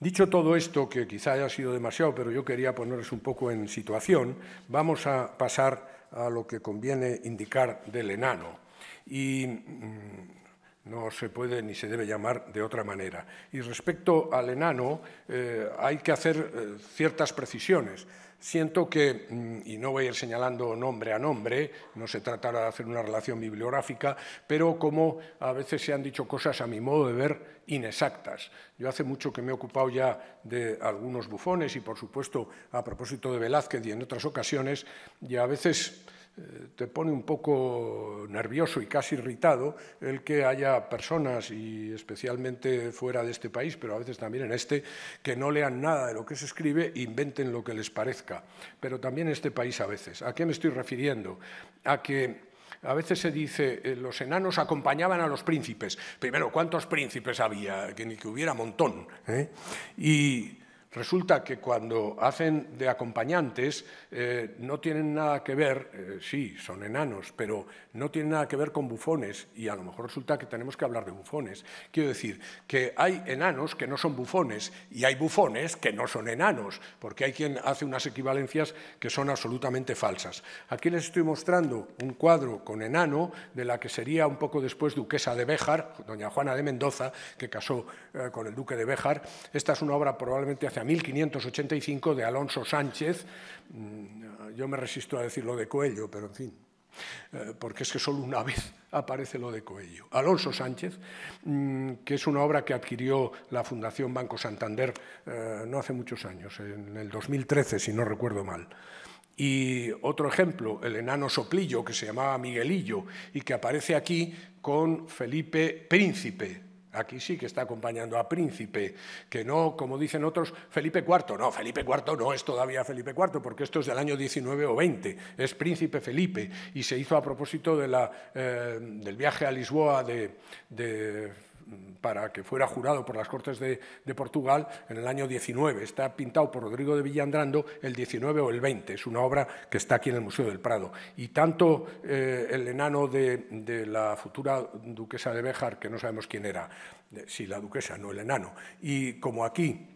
Dicho todo esto, que quizá haya sido demasiado, pero yo quería ponerles un poco en situación, vamos a pasar a lo que conviene indicar del enano. Y mm, no se puede ni se debe llamar de otra manera. Y respecto al enano, eh, hay que hacer ciertas precisiones. Siento que, mm, y no voy a ir señalando nombre a nombre, no se trata de hacer una relación bibliográfica, pero como a veces se han dicho cosas, a mi modo de ver, inexactas. Yo hace mucho que me he ocupado ya de algunos bufones y, por supuesto, a propósito de Velázquez y en otras ocasiones, y a veces eh, te pone un poco nervioso y casi irritado el que haya personas, y especialmente fuera de este país, pero a veces también en este, que no lean nada de lo que se escribe, e inventen lo que les parezca. Pero también en este país a veces. ¿A qué me estoy refiriendo? A que... A veces se dice, eh, los enanos acompañaban a los príncipes. Primero, ¿cuántos príncipes había? Que ni que hubiera montón. ¿eh? Y Resulta que cuando hacen de acompañantes eh, no tienen nada que ver, eh, sí, son enanos, pero no tienen nada que ver con bufones y a lo mejor resulta que tenemos que hablar de bufones. Quiero decir que hay enanos que no son bufones y hay bufones que no son enanos, porque hay quien hace unas equivalencias que son absolutamente falsas. Aquí les estoy mostrando un cuadro con enano de la que sería un poco después duquesa de Béjar, doña Juana de Mendoza, que casó eh, con el duque de Béjar. Esta es una obra probablemente hace 1585 de Alonso Sánchez, mm, yo me resisto a decir lo de Coello, pero en fin, eh, porque es que solo una (laughs) vez aparece lo de Coello. Alonso Sánchez, mm, que es una obra que adquirió la Fundación Banco Santander eh, no hace muchos años, en el 2013, si no recuerdo mal. Y otro ejemplo, el enano soplillo, que se llamaba Miguelillo y que aparece aquí con Felipe Príncipe, Aquí sí que está acompañando a príncipe, que no, como dicen otros, Felipe IV. No, Felipe IV no es todavía Felipe IV, porque esto es del año 19 o 20, es príncipe Felipe, y se hizo a propósito eh, del viaje a Lisboa de para que fuera jurado por las Cortes de, Portugal en el año 19. Está pintado por Rodrigo de Villandrando el 19 o el 20. Es una obra que está aquí en el Museo del Prado. Y tanto eh, el enano de, de, la futura duquesa de Béjar, que no sabemos quién era, si la duquesa, no el enano, y como aquí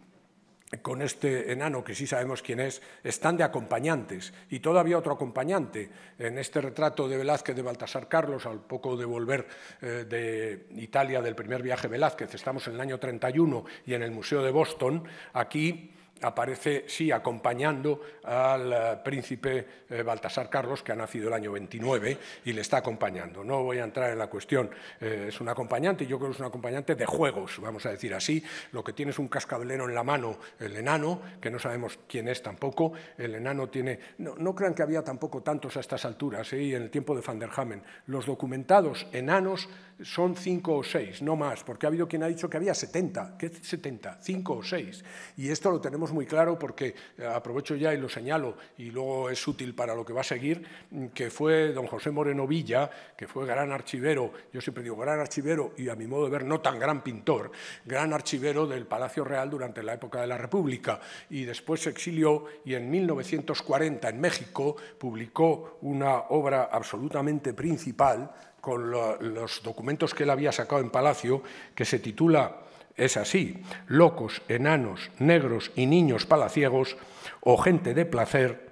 con este enano, que sí sabemos quién es, están de acompañantes. Y todavía otro acompañante. En este retrato de Velázquez de Baltasar Carlos, al poco de volver eh, de Italia del primer viaje Velázquez, estamos en el año 31 y en el Museo de Boston, aquí aparece, sí, acompañando al eh, príncipe eh, Baltasar Carlos, que ha nacido el año 29 y le está acompañando. No voy a entrar en la cuestión, eh, es un acompañante, yo creo que es un acompañante de juegos, vamos a decir así. Lo que tiene es un cascabelero en la mano, el enano, que no sabemos quién es tampoco. El enano tiene... No, crean que había tampoco tantos a estas alturas, en el tiempo de Van der Hamen. Los documentados enanos son cinco o seis, no más, porque ha habido quien ha dicho que había 70. ¿Qué es 70? Cinco o seis. Y esto lo tenemos muy claro porque eh, aprovecho ya y lo señalo y luego es útil para lo que va a seguir, mm, que fue don José Moreno Villa, que fue gran archivero, yo siempre digo gran archivero y a mi modo de ver no tan gran pintor, gran archivero del Palacio Real durante la época de la República y después se exilió y en 1940 en México publicó una obra absolutamente principal con los documentos que él había sacado en Palacio que se titula es así, locos, enanos, negros y niños palaciegos, o gente de placer,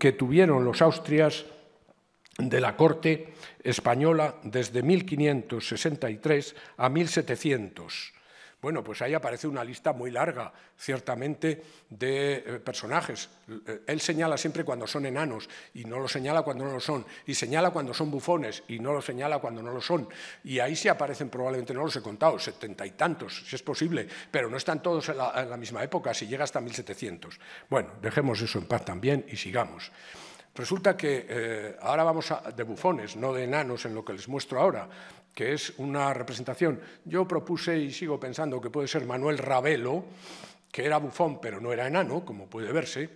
que tuvieron los austrias de la corte española desde 1563 a 1700 bueno, pues ahí aparece una lista muy larga, ciertamente, de eh, personajes. Eh, él señala siempre cuando son enanos y no lo señala cuando no lo son, y señala cuando son bufones y no lo señala cuando no lo son. Y ahí sí aparecen, probablemente no los he contado, setenta y tantos, si es posible, pero no están todos en la, misma época, si llega hasta 1700. Bueno, dejemos eso en paz también y sigamos. Resulta que eh, ahora vamos de bufones, no de enanos en lo que les muestro ahora que es una representación. Yo propuse y sigo pensando que puede ser Manuel Ravelo, que era bufón pero no era enano, como puede verse,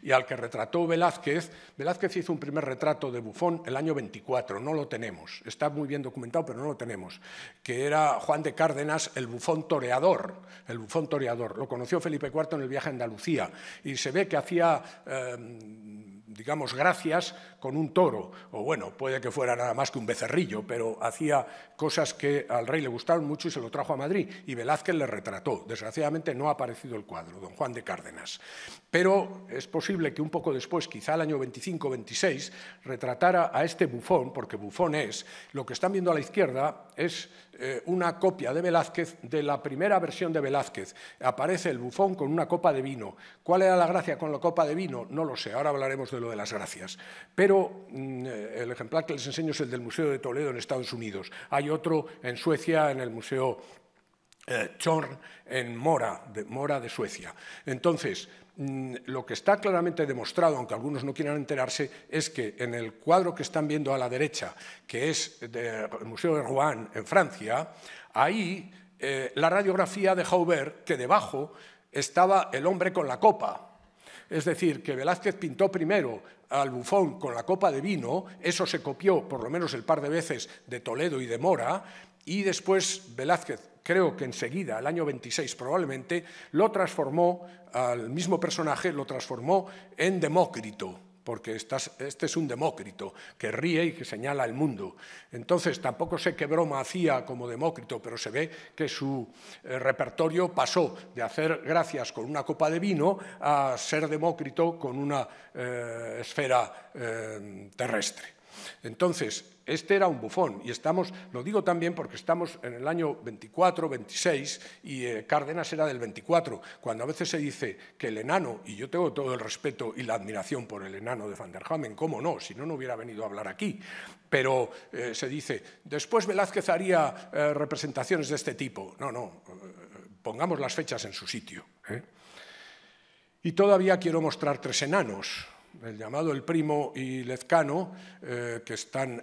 y al que retrató Velázquez. Velázquez hizo un primer retrato de Bufón el año 24, no lo tenemos, está muy bien documentado, pero no lo tenemos, que era Juan de Cárdenas, el bufón toreador, el bufón toreador. Lo conoció Felipe IV en el viaje a Andalucía y se ve que hacía... Eh, digamos, gracias con un toro, o bueno, puede que fuera nada más que un becerrillo, pero hacía cosas que al rey le gustaron mucho y se lo trajo a Madrid, y Velázquez le retrató. Desgraciadamente no ha aparecido el cuadro, don Juan de Cárdenas. Pero es posible que un poco después, quizá el año 25-26, retratara a este bufón, porque bufón es, lo que están viendo a la izquierda es eh, una copia de Velázquez de la primera versión de Velázquez. Aparece el bufón con una copa de vino. ¿Cuál era la gracia con la copa de vino? No lo sé, ahora hablaremos de lo de las gracias. Pero mm, el ejemplar que les enseño es el del Museo de Toledo en Estados Unidos. Hay otro en Suecia, en el Museo eh, Chorn en Mora de, Suecia. Entonces, mm, lo que está claramente demostrado, aunque algunos no quieran enterarse, es que en el cuadro que están viendo a la derecha, que es del Museo de Rouen en Francia, ahí eh, la radiografía de ver que debajo estaba el hombre con la copa. Es decir, que Velázquez pintó primero al bufón con la copa de vino, eso se copió por lo menos el par de veces de Toledo y de Mora, y después Velázquez creo que enseguida, el año 26 probablemente, lo transformó, al mismo personaje lo transformó en Demócrito, porque este es un demócrito que ríe y que señala el mundo. Entonces, tampoco sé qué broma hacía como demócrito, pero se ve que su eh, repertorio pasó de hacer gracias con una copa de vino a ser demócrito con una eh, esfera eh, terrestre. Entonces, este era un bufón y estamos, lo digo también porque estamos en el año 24, 26 y eh, Cárdenas era del 24, cuando a veces se dice que el enano, y yo tengo todo el respeto y la admiración por el enano de Van der Hamen, cómo no, si no, no hubiera venido a hablar aquí, pero eh, se dice, después Velázquez haría eh, representaciones de este tipo. No, no, pongamos las fechas en su sitio. Y todavía quiero mostrar tres enanos el llamado El Primo y Lezcano, eh, que, están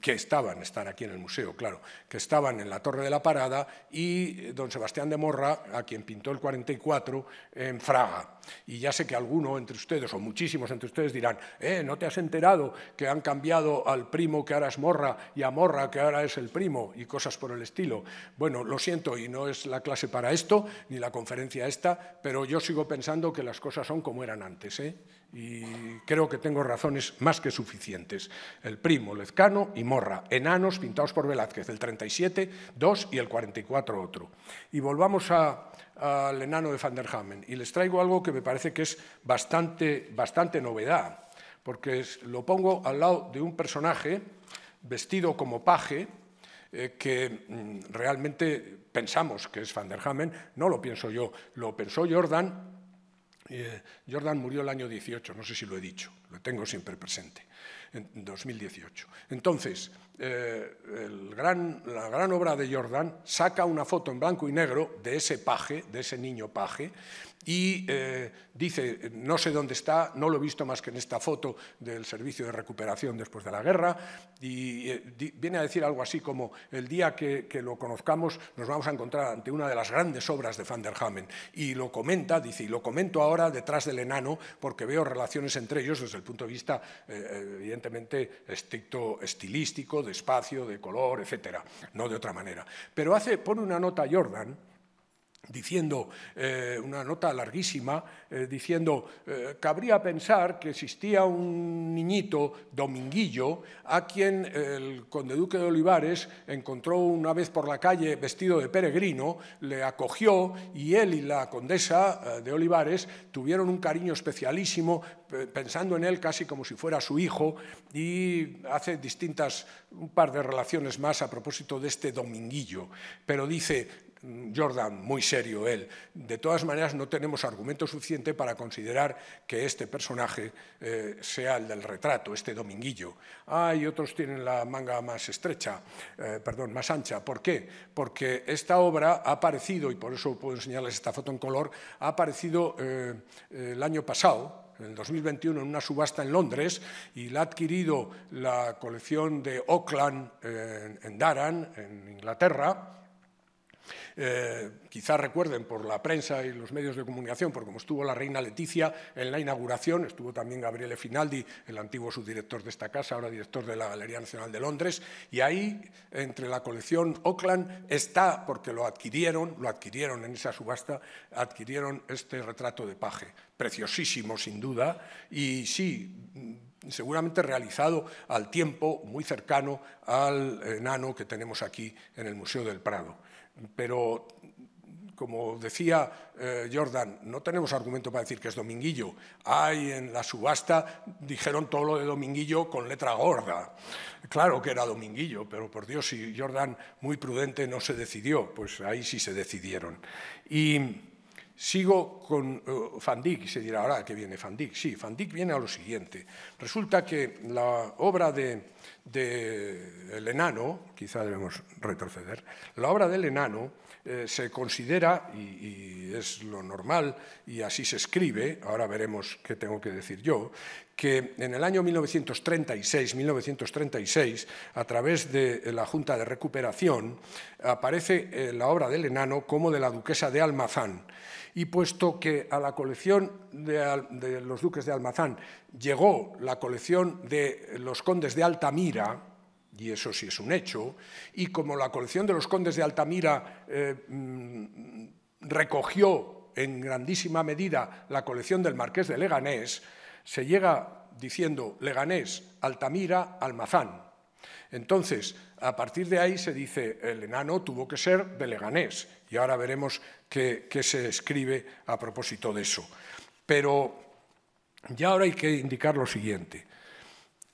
que estaban, están aquí en el museo, claro, que estaban en la Torre de la Parada, y eh, don Sebastián de Morra, a quien pintó el 44, en Fraga. Y ya sé que alguno entre ustedes, o muchísimos entre ustedes, dirán, eh, ¿no te has enterado que han cambiado al primo que ahora es Morra y a Morra que ahora es el primo? Y cosas por el estilo. Bueno, lo siento, y no es la clase para esto, ni la conferencia esta, pero yo sigo pensando que las cosas son como eran antes, ¿eh? y creo que tengo razones más que suficientes. El primo, Lezcano y Morra, enanos pintados por Velázquez, el 37, 2 y el 44 otro. Y volvamos al enano de Van der Hamen y les traigo algo que me parece que es bastante, bastante novedad, porque lo pongo al lado de un personaje vestido como paje, eh, que mm, realmente pensamos que es Van der Hamen, no lo pienso yo, lo pensó Jordan, eh, Jordan murió el año 18, no sé si lo he dicho, lo tengo siempre presente, en 2018. Entonces, eh, la gran obra de Jordan saca una foto en blanco y negro de ese paje, de ese niño paje, y eh, dice, no sé dónde está, no lo he visto más que en esta foto del Servicio de Recuperación después de la guerra, y eh, viene a decir algo así como, el día que, lo conozcamos nos vamos a encontrar ante una de las grandes obras de Van der Hamen, y lo comenta, dice, y lo comento ahora detrás del enano, porque veo relaciones entre ellos desde el punto de vista, eh, evidentemente, estricto estilístico, de espacio, de color, etcétera, no de otra manera. Pero hace, pone una nota a Jordan, diciendo eh, una nota larguísima, eh, diciendo, eh, cabría pensar que existía un niñito, Dominguillo, a quien el conde duque de Olivares encontró una vez por la calle vestido de peregrino, le acogió y él y la condesa de Olivares tuvieron un cariño especialísimo, pensando en él casi como si fuera su hijo, y hace distintas, un par de relaciones más a propósito de este Dominguillo. Pero dice, Jordan, muy serio él. De todas maneras, no tenemos argumento suficiente para considerar que este personaje eh, sea el del retrato, este dominguillo. Ah, y otros tienen la manga más estrecha, eh, perdón, más ancha. ¿Por qué? Porque esta obra ha aparecido, y por eso puedo enseñarles esta foto en color, ha aparecido eh, el año pasado, en el 2021 en una subasta en Londres y la ha adquirido la colección de Oakland en Daran, en Inglaterra, eh, recuerden por la prensa y los medios de comunicación, porque como estuvo la reina Leticia en la inauguración, estuvo también Gabriele Finaldi, el antiguo subdirector de esta casa, ahora director de la Galería Nacional de Londres, y ahí, entre la colección Oakland, está, porque lo adquirieron, lo adquirieron en esa subasta, adquirieron este retrato de paje, preciosísimo sin duda, y sí, mm, seguramente realizado al tiempo muy cercano al enano que tenemos aquí en el Museo del Prado pero como decía eh, Jordan, no tenemos argumento para decir que es Dominguillo. Hay en la subasta, dijeron todo lo de Dominguillo con letra gorda. Claro que era Dominguillo, pero por Dios, si Jordan, muy prudente, no se decidió, pues ahí sí se decidieron. Y Sigo con uh, Van se dirá ahora que viene Van Sí, Van viene a lo siguiente. Resulta que la obra de, Enano, quizá debemos retroceder, la obra del Enano eh, se considera, y, es lo normal, y así se escribe, ahora veremos qué tengo que decir yo, que en el año 1936, 1936 a través de la Junta de Recuperación, aparece eh, la obra del Enano como de la duquesa de Almazán, y puesto que a la colección de, los duques de Almazán llegó la colección de los condes de Altamira, y eso sí es un hecho, y como la colección de los condes de Altamira eh, mm, recogió en grandísima medida la colección del marqués de Leganés, se llega diciendo Leganés, Altamira, Almazán. Entonces, a partir de ahí se dice, el enano tuvo que ser de Leganés, y ahora veremos qué, se escribe a propósito de eso. Pero ya ahora hay que indicar lo siguiente.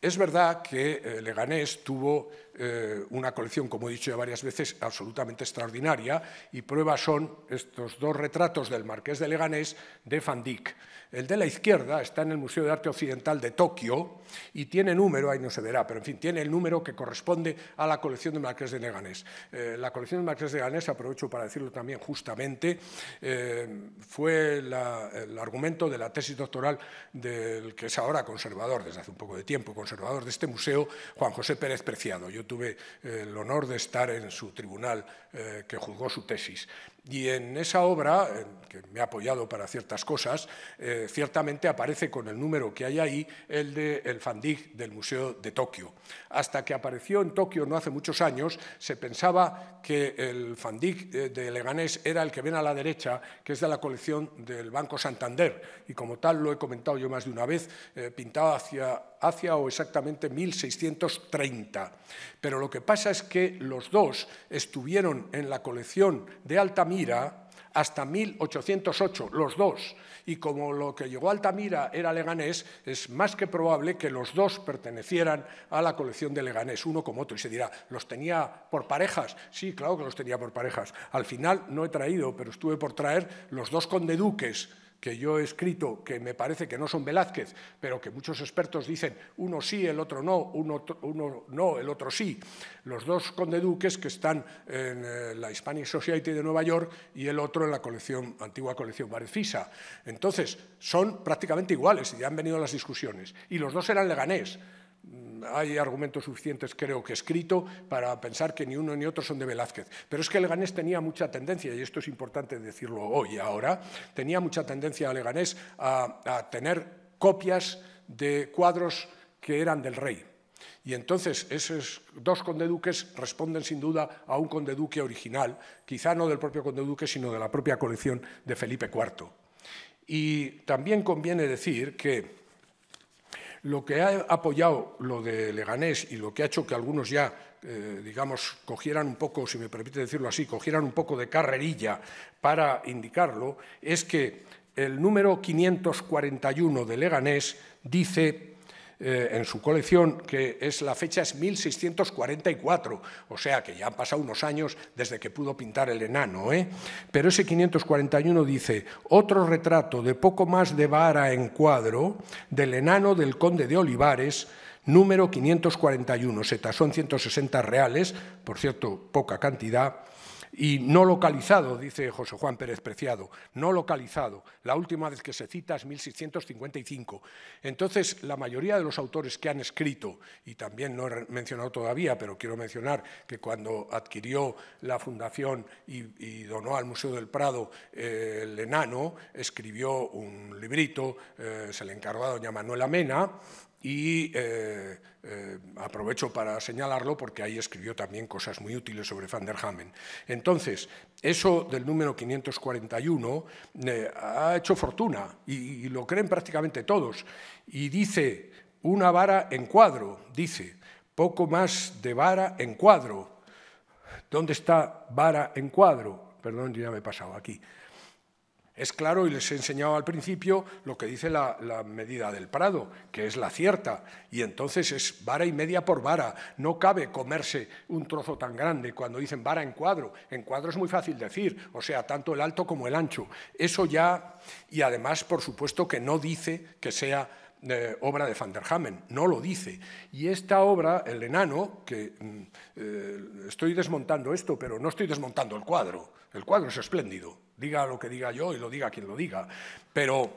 Es verdad que eh, Leganés tuvo eh, una colección, como he dicho ya varias veces, absolutamente extraordinaria y prueba son estos dos retratos del marqués de Leganés de Van Dyck. El de la izquierda está en el Museo de Arte Occidental de Tokio y tiene número, ahí no se verá, pero en fin, tiene el número que corresponde a la colección del marqués de Leganés. Eh, la colección del marqués de Leganés, aprovecho para decirlo también justamente, eh, fue el argumento de la tesis doctoral del que es ahora conservador, desde hace un poco de tiempo, conservador de este museo, Juan José Pérez Preciado tuve eh, el honor de estar en su tribunal eh, que juzgó su tesis. Y en esa obra, que me ha apoyado para ciertas cosas, eh, ciertamente aparece con el número que hay ahí el de el Fandig del Museo de Tokio. Hasta que apareció en Tokio no hace muchos años, se pensaba que el Fandig eh, de Leganés era el que ven a la derecha, que es de la colección del Banco Santander. Y como tal, lo he comentado yo más de una vez, eh, pintaba pintado hacia, hacia o exactamente 1630. Pero lo que pasa es que los dos estuvieron en la colección de Altamira Altamira hasta 1808, los dos. Y como lo que llegó a Altamira era leganés, es más que probable que los dos pertenecieran a la colección de leganés, uno como otro. Y se dirá, ¿los tenía por parejas? Sí, claro que los tenía por parejas. Al final no he traído, pero estuve por traer los dos condeduques que yo he escrito, que me parece que no son Velázquez, pero que muchos expertos dicen uno sí, el otro no, uno, no, el otro sí. Los dos conde duques que están en eh, la Hispanic Society de Nueva York y el otro en la colección, antigua colección Varefisa. Entonces, son prácticamente iguales y ya han venido las discusiones. Y los dos eran leganés. Mm, hay argumentos suficientes, creo que escrito, para pensar que ni uno ni otro son de Velázquez. Pero es que Leganés tenía mucha tendencia, y esto es importante decirlo hoy, ahora, tenía mucha tendencia a Leganés a, a tener copias de cuadros que eran del rey. Y entonces esos dos conde duques responden sin duda a un conde duque original, quizá no del propio conde duque, sino de la propia colección de Felipe IV. Y también conviene decir que lo que ha apoyado lo de Leganés y lo que ha hecho que algunos ya, eh, digamos, cogieran un poco, si me permite decirlo así, cogieran un poco de carrerilla para indicarlo, es que el número 541 de Leganés dice eh, en su colección, que es la fecha es 1644, o sea que ya han pasado unos años desde que pudo pintar el enano. ¿eh? Pero ese 541 dice, otro retrato de poco más de vara en cuadro del enano del conde de Olivares, número 541, se tasó en 160 reales, por cierto, poca cantidad, y no localizado, dice José Juan Pérez Preciado, no localizado. La última vez que se cita es 1655. Entonces, la mayoría de los autores que han escrito, y también no he mencionado todavía, pero quiero mencionar que cuando adquirió la fundación y, donó al Museo del Prado eh, el enano, escribió un librito, eh, se le encargó a doña Manuela Mena, y eh, eh, aprovecho para señalarlo porque ahí escribió también cosas muy útiles sobre Van der Hamen. Entonces, eso del número 541 eh, ha hecho fortuna y, y lo creen prácticamente todos. Y dice, una vara en cuadro, dice, poco más de vara en cuadro. ¿Dónde está vara en cuadro? Perdón, ya me he pasado aquí. Es claro, y les he enseñado al principio lo que dice la, medida del Prado, que es la cierta, y entonces es vara y media por vara. No cabe comerse un trozo tan grande cuando dicen vara en cuadro. En cuadro es muy fácil decir, o sea, tanto el alto como el ancho. Eso ya, y además, por supuesto, que no dice que sea eh, obra de Van der Hamen, no lo dice. Y esta obra, El enano, que mm, eh, estoy desmontando esto, pero no estoy desmontando el cuadro, el cuadro es espléndido, diga lo que diga yo y lo diga quien lo diga, pero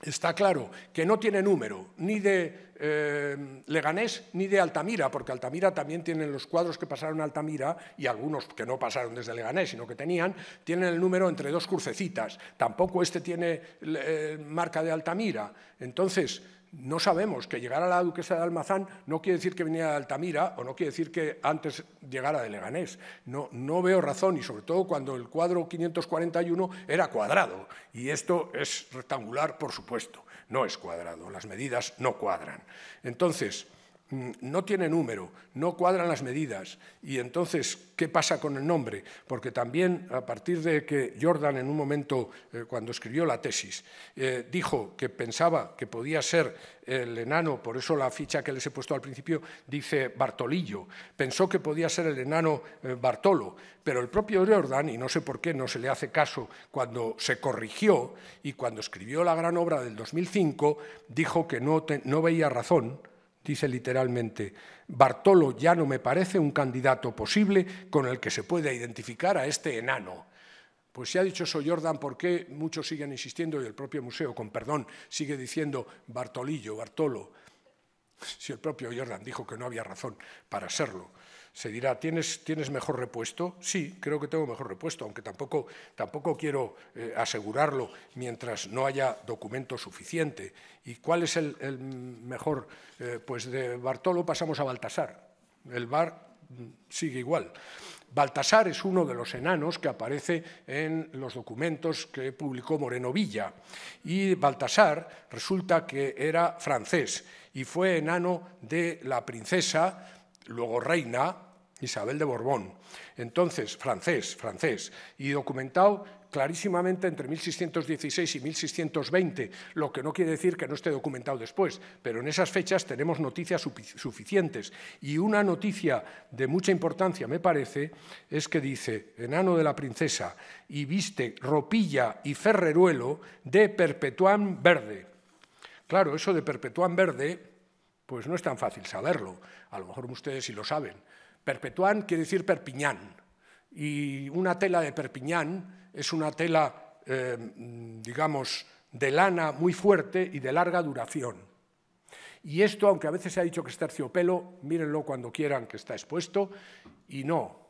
está claro que no tiene número ni de eh, Leganés ni de Altamira, porque Altamira también tienen los cuadros que pasaron a Altamira y algunos que no pasaron desde Leganés, sino que tenían, tienen el número entre dos crucecitas. Tampoco este tiene eh, marca de Altamira. Entonces, no sabemos que llegara la duquesa de Almazán no quiere decir que venía de Altamira o no quiere decir que antes llegara de Leganés. No, no veo razón y sobre todo cuando el cuadro 541 era cuadrado y esto es rectangular, por supuesto no es cuadrado, las medidas no cuadran. Entonces, Mm, no tiene número, no cuadran las medidas. Y entonces, ¿qué pasa con el nombre? Porque también a partir de que Jordan en un momento, eh, cuando escribió la tesis, eh, dijo que pensaba que podía ser el enano, por eso la ficha que les he puesto al principio dice Bartolillo, pensó que podía ser el enano eh, Bartolo, pero el propio Jordan, y no sé por qué no se le hace caso, cuando se corrigió y cuando escribió la gran obra del 2005, dijo que no veía razón dice literalmente, Bartolo ya no me parece un candidato posible con el que se pueda identificar a este enano. Pues si ha dicho eso Jordan ¿por qué muchos siguen insistiendo y el propio museo, con perdón, sigue diciendo Bartolillo, Bartolo. Si el propio Jordan dijo que no había razón para serlo. Se dirá, ¿tienes, ¿tienes mejor repuesto? Sí, creo que tengo mejor repuesto, aunque tampoco, tampoco quiero eh, asegurarlo mientras no haya documento suficiente. ¿Y cuál es el, mejor? Eh, pues de Bartolo pasamos a Baltasar. El bar mm, sigue igual. Baltasar es uno de los enanos que aparece en los documentos que publicó Moreno Villa. Y Baltasar resulta que era francés y fue enano de la princesa, luego reina, Isabel de Borbón, entonces francés, francés, y documentado clarísimamente entre 1616 y 1620, lo que no quiere decir que no esté documentado después, pero en esas fechas tenemos noticias suficientes. Y una noticia de mucha importancia, me parece, es que dice, enano de la princesa, y viste ropilla y ferreruelo de perpetuán verde. Claro, eso de perpetuán verde, pues no es tan fácil saberlo, a lo mejor ustedes sí lo saben, Perpetuán quiere decir Perpiñán. Y una tela de Perpiñán es una tela, eh, digamos, de lana muy fuerte y de larga duración. Y esto, aunque a veces se ha dicho que es terciopelo, mírenlo cuando quieran que está expuesto, y no,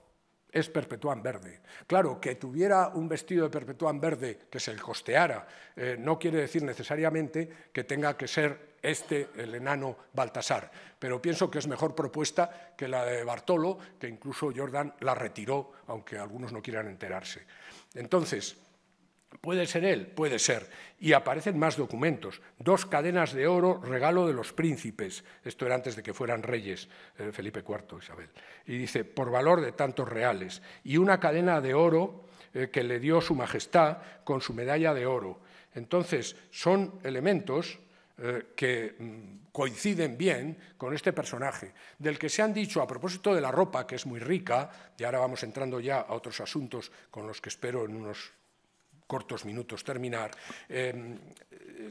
es perpetuán verde. Claro, que tuviera un vestido de perpetuán verde que se costeara, eh, no quiere decir necesariamente que tenga que ser este, el enano Baltasar. Pero pienso que es mejor propuesta que la de Bartolo, que incluso Jordan la retiró, aunque algunos no quieran enterarse. Entonces, Puede ser él, puede ser. Y aparecen más documentos. Dos cadenas de oro, regalo de los príncipes. Esto era antes de que fueran reyes eh, Felipe IV, Isabel. Y dice, por valor de tantos reales. Y una cadena de oro eh, que le dio su majestad con su medalla de oro. Entonces, son elementos eh, que mm, coinciden bien con este personaje, del que se han dicho a propósito de la ropa, que es muy rica, y ahora vamos entrando ya a otros asuntos con los que espero en unos cortos minutos terminar, em,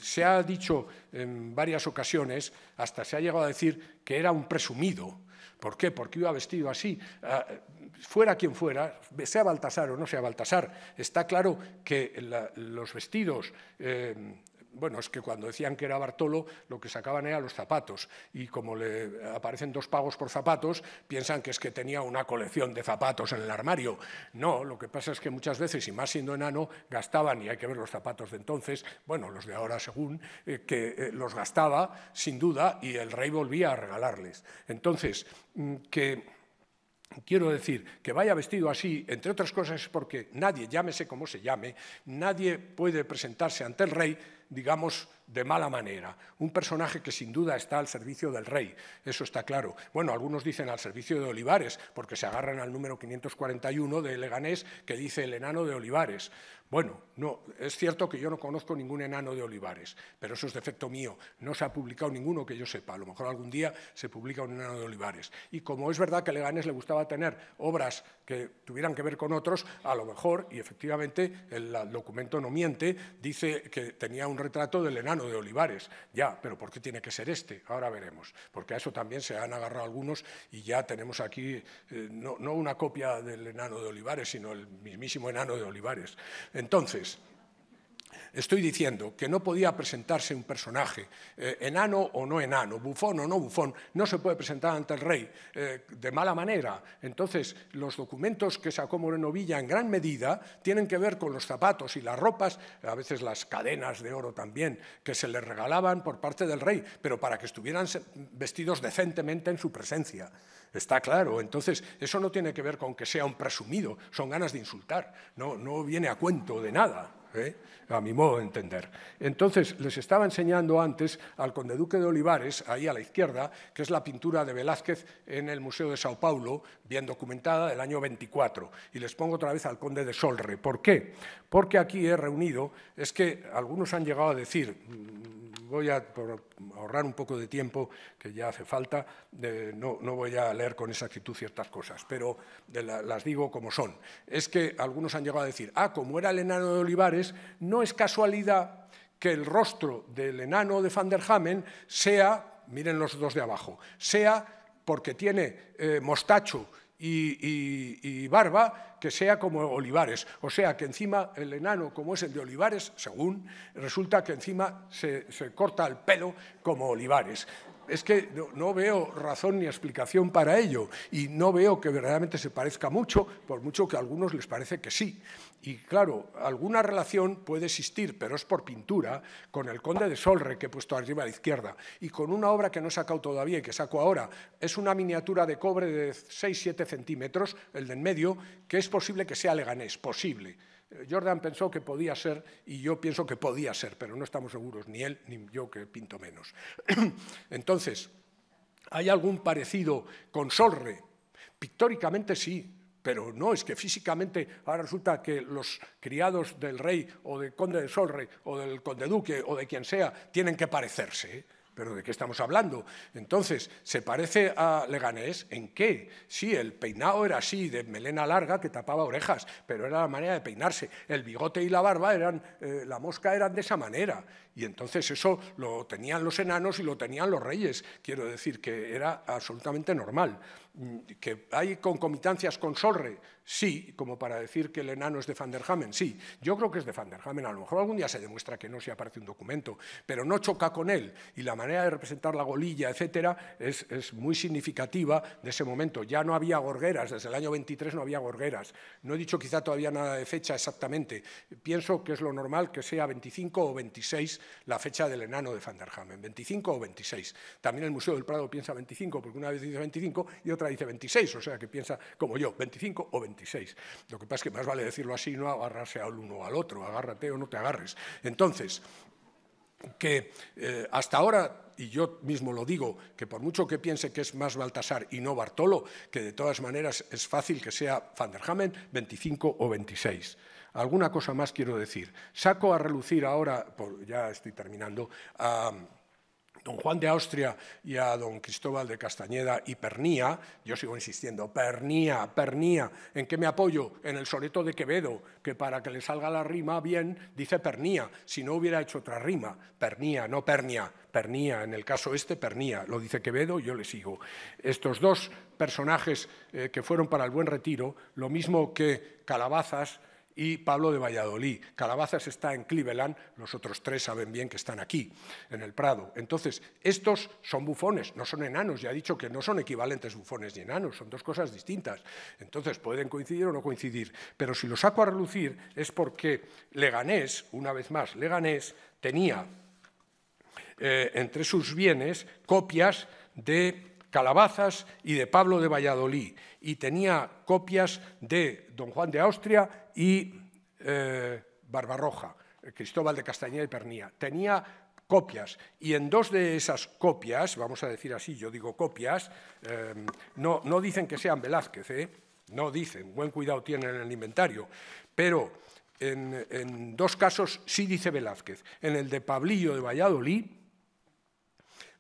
se ha dicho en varias ocasiones, hasta se ha llegado a decir que era un presumido. ¿Por qué? Porque iba vestido así. Ah, fuera quien fuera, sea Baltasar o no sea Baltasar, está claro que los vestidos em, bueno, es que cuando decían que era Bartolo, lo que sacaban era los zapatos. Y como le aparecen dos pagos por zapatos, piensan que es que tenía una colección de zapatos en el armario. No, lo que pasa es que muchas veces, y más siendo enano, gastaban, y hay que ver los zapatos de entonces, bueno, los de ahora según, eh, que eh, los gastaba sin duda y el rey volvía a regalarles. Entonces, mm, que... Quiero decir, que vaya vestido así, entre otras cosas, porque nadie, llámese como se llame, nadie puede presentarse ante el rey digamos, de mala manera. Un personaje que sin duda está al servicio del rey, eso está claro. Bueno, algunos dicen al servicio de Olivares, porque se agarran al número 541 de Leganés que dice el enano de Olivares. Bueno, no, es cierto que yo no conozco ningún enano de Olivares, pero eso es defecto mío. No se ha publicado ninguno que yo sepa. A lo mejor algún día se publica un enano de Olivares. Y como es verdad que a Leganés le gustaba tener obras que tuvieran que ver con otros, a lo mejor, y efectivamente el documento no miente, dice que tenía un retrato del enano de Olivares, ya, pero ¿por qué tiene que ser este? Ahora veremos, porque a eso también se han agarrado algunos y ya tenemos aquí eh, no, no una copia del enano de Olivares, sino el mismísimo enano de Olivares. Entonces, Estoy diciendo que no podía presentarse un personaje, eh, enano o no enano, bufón o no bufón, no se puede presentar ante el rey eh, de mala manera. Entonces, los documentos que sacó Moreno Villa en gran medida tienen que ver con los zapatos y las ropas, a veces las cadenas de oro también, que se le regalaban por parte del rey, pero para que estuvieran vestidos decentemente en su presencia. Está claro, entonces eso no tiene que ver con que sea un presumido, son ganas de insultar, no, no viene a cuento de nada. ¿eh? a mi modo de entender. Entonces, les estaba enseñando antes al conde duque de Olivares, ahí a la izquierda, que es la pintura de Velázquez en el Museo de Sao Paulo, bien documentada, del año 24. Y les pongo otra vez al conde de Solre. ¿Por qué? Porque aquí he reunido, es que algunos han llegado a decir, voy a, ahorrar un poco de tiempo, que ya hace falta, no, no, voy a leer con esa actitud ciertas cosas, pero las digo como son. Es que algunos han llegado a decir, ah, como era el enano de Olivares, no es casualidad que el rostro del enano de Van der Hamen sea, miren los dos de abajo, sea porque tiene eh, mostacho y, barba que sea como Olivares. O sea, que encima el enano, como es el de Olivares, según, resulta que encima se corta el pelo como Olivares es que no veo razón ni explicación para ello y no veo que verdaderamente se parezca mucho, por mucho que a algunos les parece que sí. Y claro, alguna relación puede existir, pero es por pintura, con el Conde de Solre, que he puesto arriba a la izquierda, y con una obra que no he sacado todavía y que saco ahora. Es una miniatura de cobre de 6-7 centímetros, el de en medio, que es posible que sea leganés, posible Jordan pensó que podía ser y yo pienso que podía ser, pero no estamos seguros, ni él ni yo que pinto menos. (clears throat) Entonces, ¿hay algún parecido con Solre? Pictóricamente sí, pero no es que físicamente ahora resulta que los criados del rey o del conde de Solre o del conde duque o de quien sea tienen que parecerse. ¿eh? ¿Pero de qué estamos hablando? Entonces, ¿se parece a Leganés? ¿En qué? Sí, el peinado era así, de melena larga que tapaba orejas, pero era la manera de peinarse. El bigote y la barba eran, eh, la mosca eran de esa manera. Y entonces eso lo tenían los enanos y lo tenían los reyes. Quiero decir que era absolutamente normal. Mm, que hay concomitancias con Solre, sí, como para decir que el enano es de Van der sí, yo creo que es de Van der a lo mejor algún día se demuestra que no se aparece un documento, pero no choca con él, y la manera de representar la golilla, etcétera, es, es muy significativa de ese momento. Ya no había gorgueras, desde el año 23 no había gorgueras, no he dicho quizá todavía nada de fecha exactamente, pienso que es lo normal que sea 25 o 26 la fecha del enano de Van der 25 o 26, también el Museo del Prado piensa 25, porque una vez dice 25 y otra dice 26, o sea que piensa como yo, 25 o 26. Lo que pasa es que más vale decirlo así, no agarrarse al uno o al otro, agárrate o no te agarres. Entonces, que eh, hasta ahora y yo mismo lo digo, que por mucho que piense que es más Baltasar y no Bartolo, que de todas maneras es fácil que sea Van der Hamen 25 o 26. Alguna cosa más quiero decir. Saco a relucir ahora, ya estoy terminando, a don Juan de Austria y a don Cristóbal de Castañeda y Pernía, yo sigo insistiendo, Pernía, Pernía, ¿en qué me apoyo? En el Soleto de Quevedo, que para que le salga la rima bien dice Pernía, si no hubiera hecho otra rima, Pernía, no Pernia, Pernía, en el caso este Pernía, lo dice Quevedo, yo le sigo. Estos dos personajes eh, que fueron para el buen retiro, lo mismo que Calabazas, y Pablo de Valladolid. Calabazas está en Cleveland, los otros tres saben bien que están aquí, en el Prado. Entonces, estos son bufones, no son enanos, ya he dicho que no son equivalentes bufones ni enanos, son dos cosas distintas. Entonces, pueden coincidir o no coincidir, pero si lo saco a relucir es porque Leganés, una vez más, Leganés tenía eh, entre sus bienes copias de calabazas y de Pablo de Valladolid, y tenía copias de Don Juan de Austria y eh, Barbarroja, Cristóbal de Castañeda y Pernía. Tenía copias y en dos de esas copias, vamos a decir así, yo digo copias, em, no, no, dicen que sean Velázquez, ¿eh? no dicen, buen cuidado tienen en el inventario, pero en, en dos casos sí dice Velázquez. En el de Pablillo de Valladolid,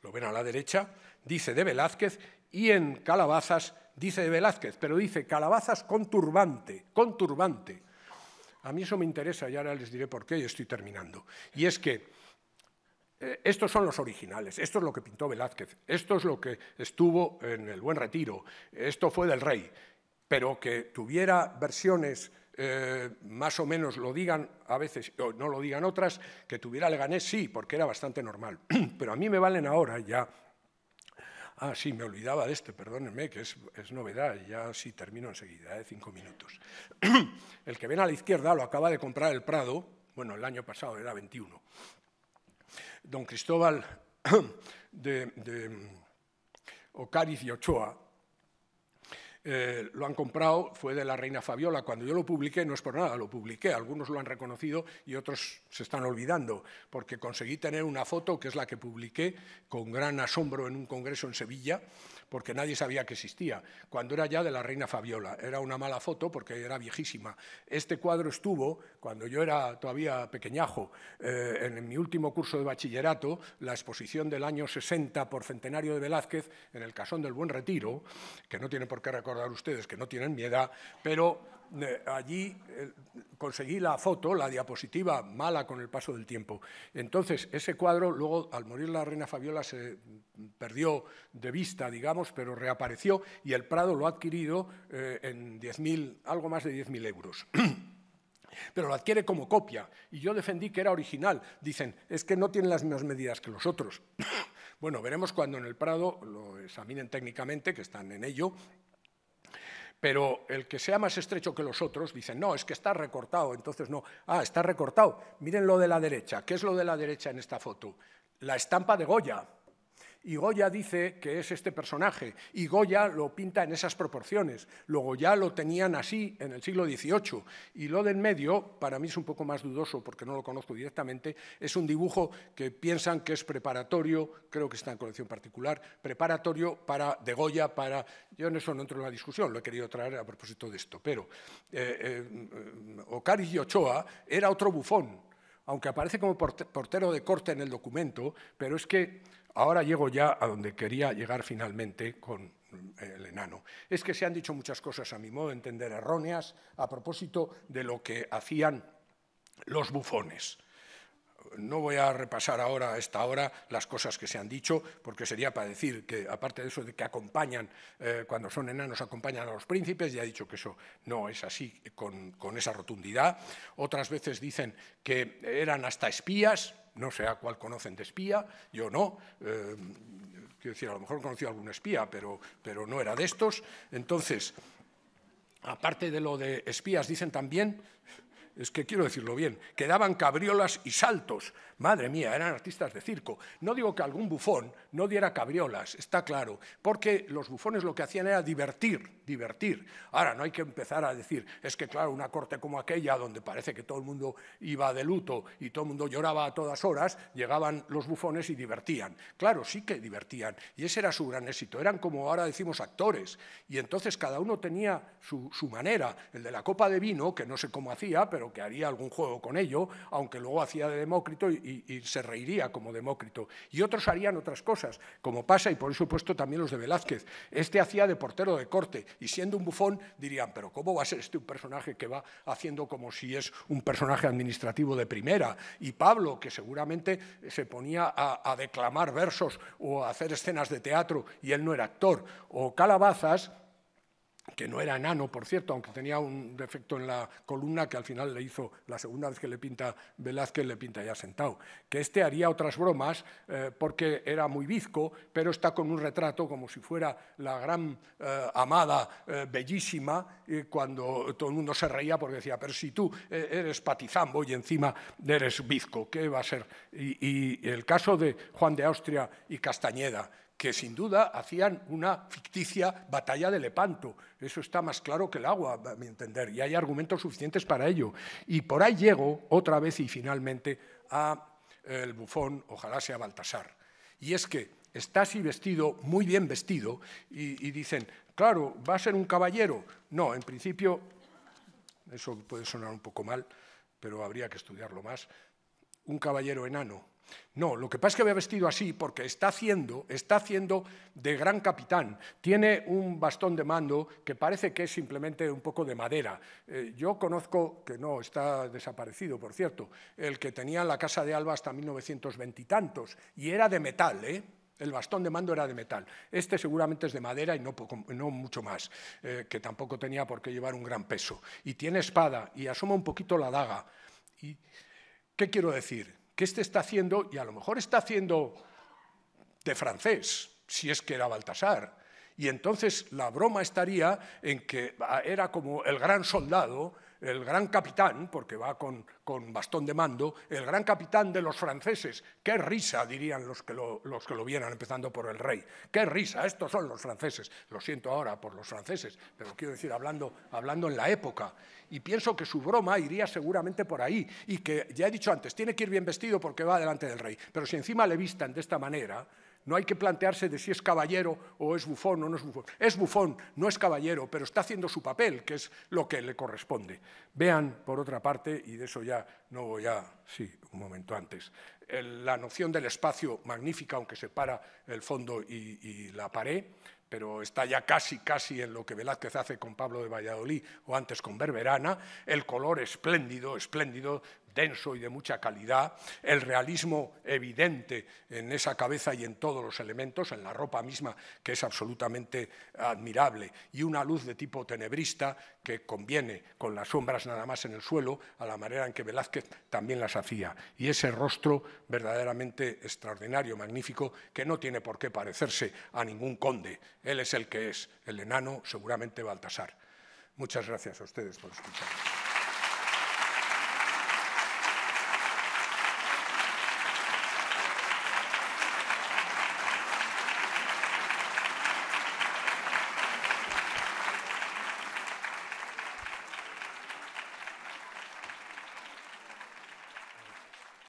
lo ven a la derecha, dice de Velázquez y en Calabazas dice de Velázquez, pero dice calabazas con turbante, con turbante. A mí eso me interesa y ahora les diré por qué y estoy terminando. Y es que eh, estos son los originales, esto es lo que pintó Velázquez, esto es lo que estuvo en el Buen Retiro, esto fue del rey, pero que tuviera versiones eh, más o menos lo digan a veces, o no lo digan otras, que tuviera Leganés sí, porque era bastante normal. (clears throat) Pero a mí me valen ahora ya Ah, sí, me olvidaba de este, perdónenme, que es, novedad, ya sí termino enseguida, de eh, cinco minutos. (clears throat) el que ven a la izquierda lo acaba de comprar el Prado, bueno, el año pasado era 21. Don Cristóbal (clears throat) de, de Ocariz y Ochoa, eh, lo han comprado, fue de la reina Fabiola. Cuando yo lo publiqué, no es por nada, lo publiqué. Algunos lo han reconocido y otros se están olvidando, porque conseguí tener una foto, que es la que publiqué, con gran asombro en un congreso en Sevilla, porque nadie sabía que existía, cuando era ya de la reina Fabiola. Era una mala foto porque era viejísima. Este cuadro estuvo, cuando yo era todavía pequeñajo, eh, en mi último curso de bachillerato, la exposición del año 60 por centenario de Velázquez en el Casón del Buen Retiro, que no tiene por qué recordar ustedes que no tienen miedo pero eh, allí conseguí la foto, la diapositiva mala con el paso del tiempo. Entonces, ese cuadro, luego, al morir la reina Fabiola, se perdió de vista, digamos, pero reapareció y el Prado lo ha adquirido eh, en 10.000, algo más de 10.000 euros. (clears throat) pero lo adquiere como copia. Y yo defendí que era original. Dicen, es que no tiene las mismas medidas que los otros. (clears throat) bueno, veremos cuando en el Prado lo examinen técnicamente, que están en ello, pero el que sea más estrecho que los otros, dicen, no, es que está recortado, entonces no. Ah, está recortado. Miren lo de la derecha. ¿Qué es lo de la derecha en esta foto? La estampa de Goya. Y Goya dice que es este personaje, y Goya lo pinta en esas proporciones. Luego ya lo tenían así en el siglo XVIII. Y lo del medio, para mí es un poco más dudoso porque no lo conozco directamente, es un dibujo que piensan que es preparatorio, creo que está en colección particular, preparatorio para de Goya, para... Yo en eso no entro en la discusión, lo he querido traer a propósito de esto, pero eh, eh y Ochoa era otro bufón, aunque aparece como portero de corte en el documento, pero es que Ahora llego ya a donde quería llegar finalmente con eh, el enano. Es que se han dicho muchas cosas, a mi modo de entender, erróneas a propósito de lo que hacían los bufones no voy a repasar ahora, a esta hora, las cosas que se han dicho, porque sería para decir que, aparte de eso de que acompañan, eh, cuando son enanos, acompañan a los príncipes, ya he dicho que eso no es así con, esa rotundidad. Otras veces dicen que eran hasta espías, no sé a cuál conocen de espía, yo no. Eh, quiero decir, a lo mejor conocí a algún espía, pero, pero no era de estos. Entonces, aparte de lo de espías, dicen también es que quiero decirlo bien, que daban cabriolas y saltos. Madre mía, eran artistas de circo. No digo que algún bufón no diera cabriolas, está claro, porque los bufones lo que hacían era divertir, divertir. Ahora, no hay que empezar a decir, es que claro, una corte como aquella, donde parece que todo el mundo iba de luto y todo el mundo lloraba a todas horas, llegaban los bufones y divertían. Claro, sí que divertían, y ese era su gran éxito. Eran como ahora decimos actores, y entonces cada uno tenía su, su manera. El de la copa de vino, que no sé cómo hacía, pero que haría algún juego con ello, aunque luego hacía de Demócrito y, se reiría como Demócrito. Y otros harían otras cosas, como pasa, y por supuesto también los de Velázquez. Este hacía de portero de corte, y siendo un bufón dirían, pero ¿cómo va a ser este un personaje que va haciendo como si es un personaje administrativo de primera? Y Pablo, que seguramente se ponía a, a declamar versos o a hacer escenas de teatro y él no era actor, o Calabazas, que no era enano, por cierto, aunque tenía un defecto en la columna que al final le hizo, la segunda vez que le pinta Velázquez, le pinta ya sentado, que este haría otras bromas eh, porque era muy bizco, pero está con un retrato como si fuera la gran eh, amada eh, bellísima, cuando todo el mundo se reía porque decía, pero si tú eres patizambo y encima eres bizco, ¿qué va a ser? y el caso de Juan de Austria y Castañeda, que sin duda hacían una ficticia batalla de Lepanto. Eso está más claro que el agua, a mi entender, y hay argumentos suficientes para ello. Y por ahí llego otra vez y finalmente a eh, el bufón, ojalá sea Baltasar. Y es que está así vestido, muy bien vestido, y, y dicen, claro, ¿va a ser un caballero? No, en principio, eso puede sonar un poco mal, pero habría que estudiarlo más, un caballero enano no, lo que pasa es que ha vestido así porque está haciendo, está haciendo de gran capitán. Tiene un bastón de mando que parece que es simplemente un poco de madera. Eh, yo conozco, que no, está desaparecido, por cierto, el que tenía la Casa de Alba hasta 1920 y tantos, y era de metal, ¿eh? El bastón de mando era de metal. Este seguramente es de madera y no, mucho más, eh, que tampoco tenía por qué llevar un gran peso. Y tiene espada y asoma un poquito la daga. ¿Qué quiero decir? que este está haciendo, y a lo mejor está haciendo de francés, si es que era Baltasar. Y entonces la broma estaría en que era como el gran soldado el gran capitán, porque va con, bastón de mando, el gran capitán de los franceses. ¡Qué risa! dirían los que, lo, los que lo vieran, empezando por el rey. ¡Qué risa! Estos son los franceses. Lo siento ahora por los franceses, pero quiero decir, hablando, hablando en la época. Y pienso que su broma iría seguramente por ahí. Y que, ya he dicho antes, tiene que ir bien vestido porque va delante del rey. Pero si encima le vistan de esta manera, no hay que plantearse de si es caballero o es bufón o no es bufón. Es bufón, no es caballero, pero está haciendo su papel, que es lo que le corresponde. Vean, por otra parte, y de eso ya no voy a... Sí, un momento antes. la noción del espacio magnífica, aunque separa el fondo y, y la pared, pero está ya casi, casi en lo que Velázquez hace con Pablo de Valladolid o antes con Berberana, el color espléndido, espléndido denso y de mucha calidad, el realismo evidente en esa cabeza y en todos los elementos, en la ropa misma, que es absolutamente admirable, y una luz de tipo tenebrista que conviene con las sombras nada más en el suelo, a la manera en que Velázquez también las hacía. Y ese rostro verdaderamente extraordinario, magnífico, que no tiene por qué parecerse a ningún conde. Él es el que es, el enano, seguramente Baltasar. Muchas gracias a ustedes por escuchar.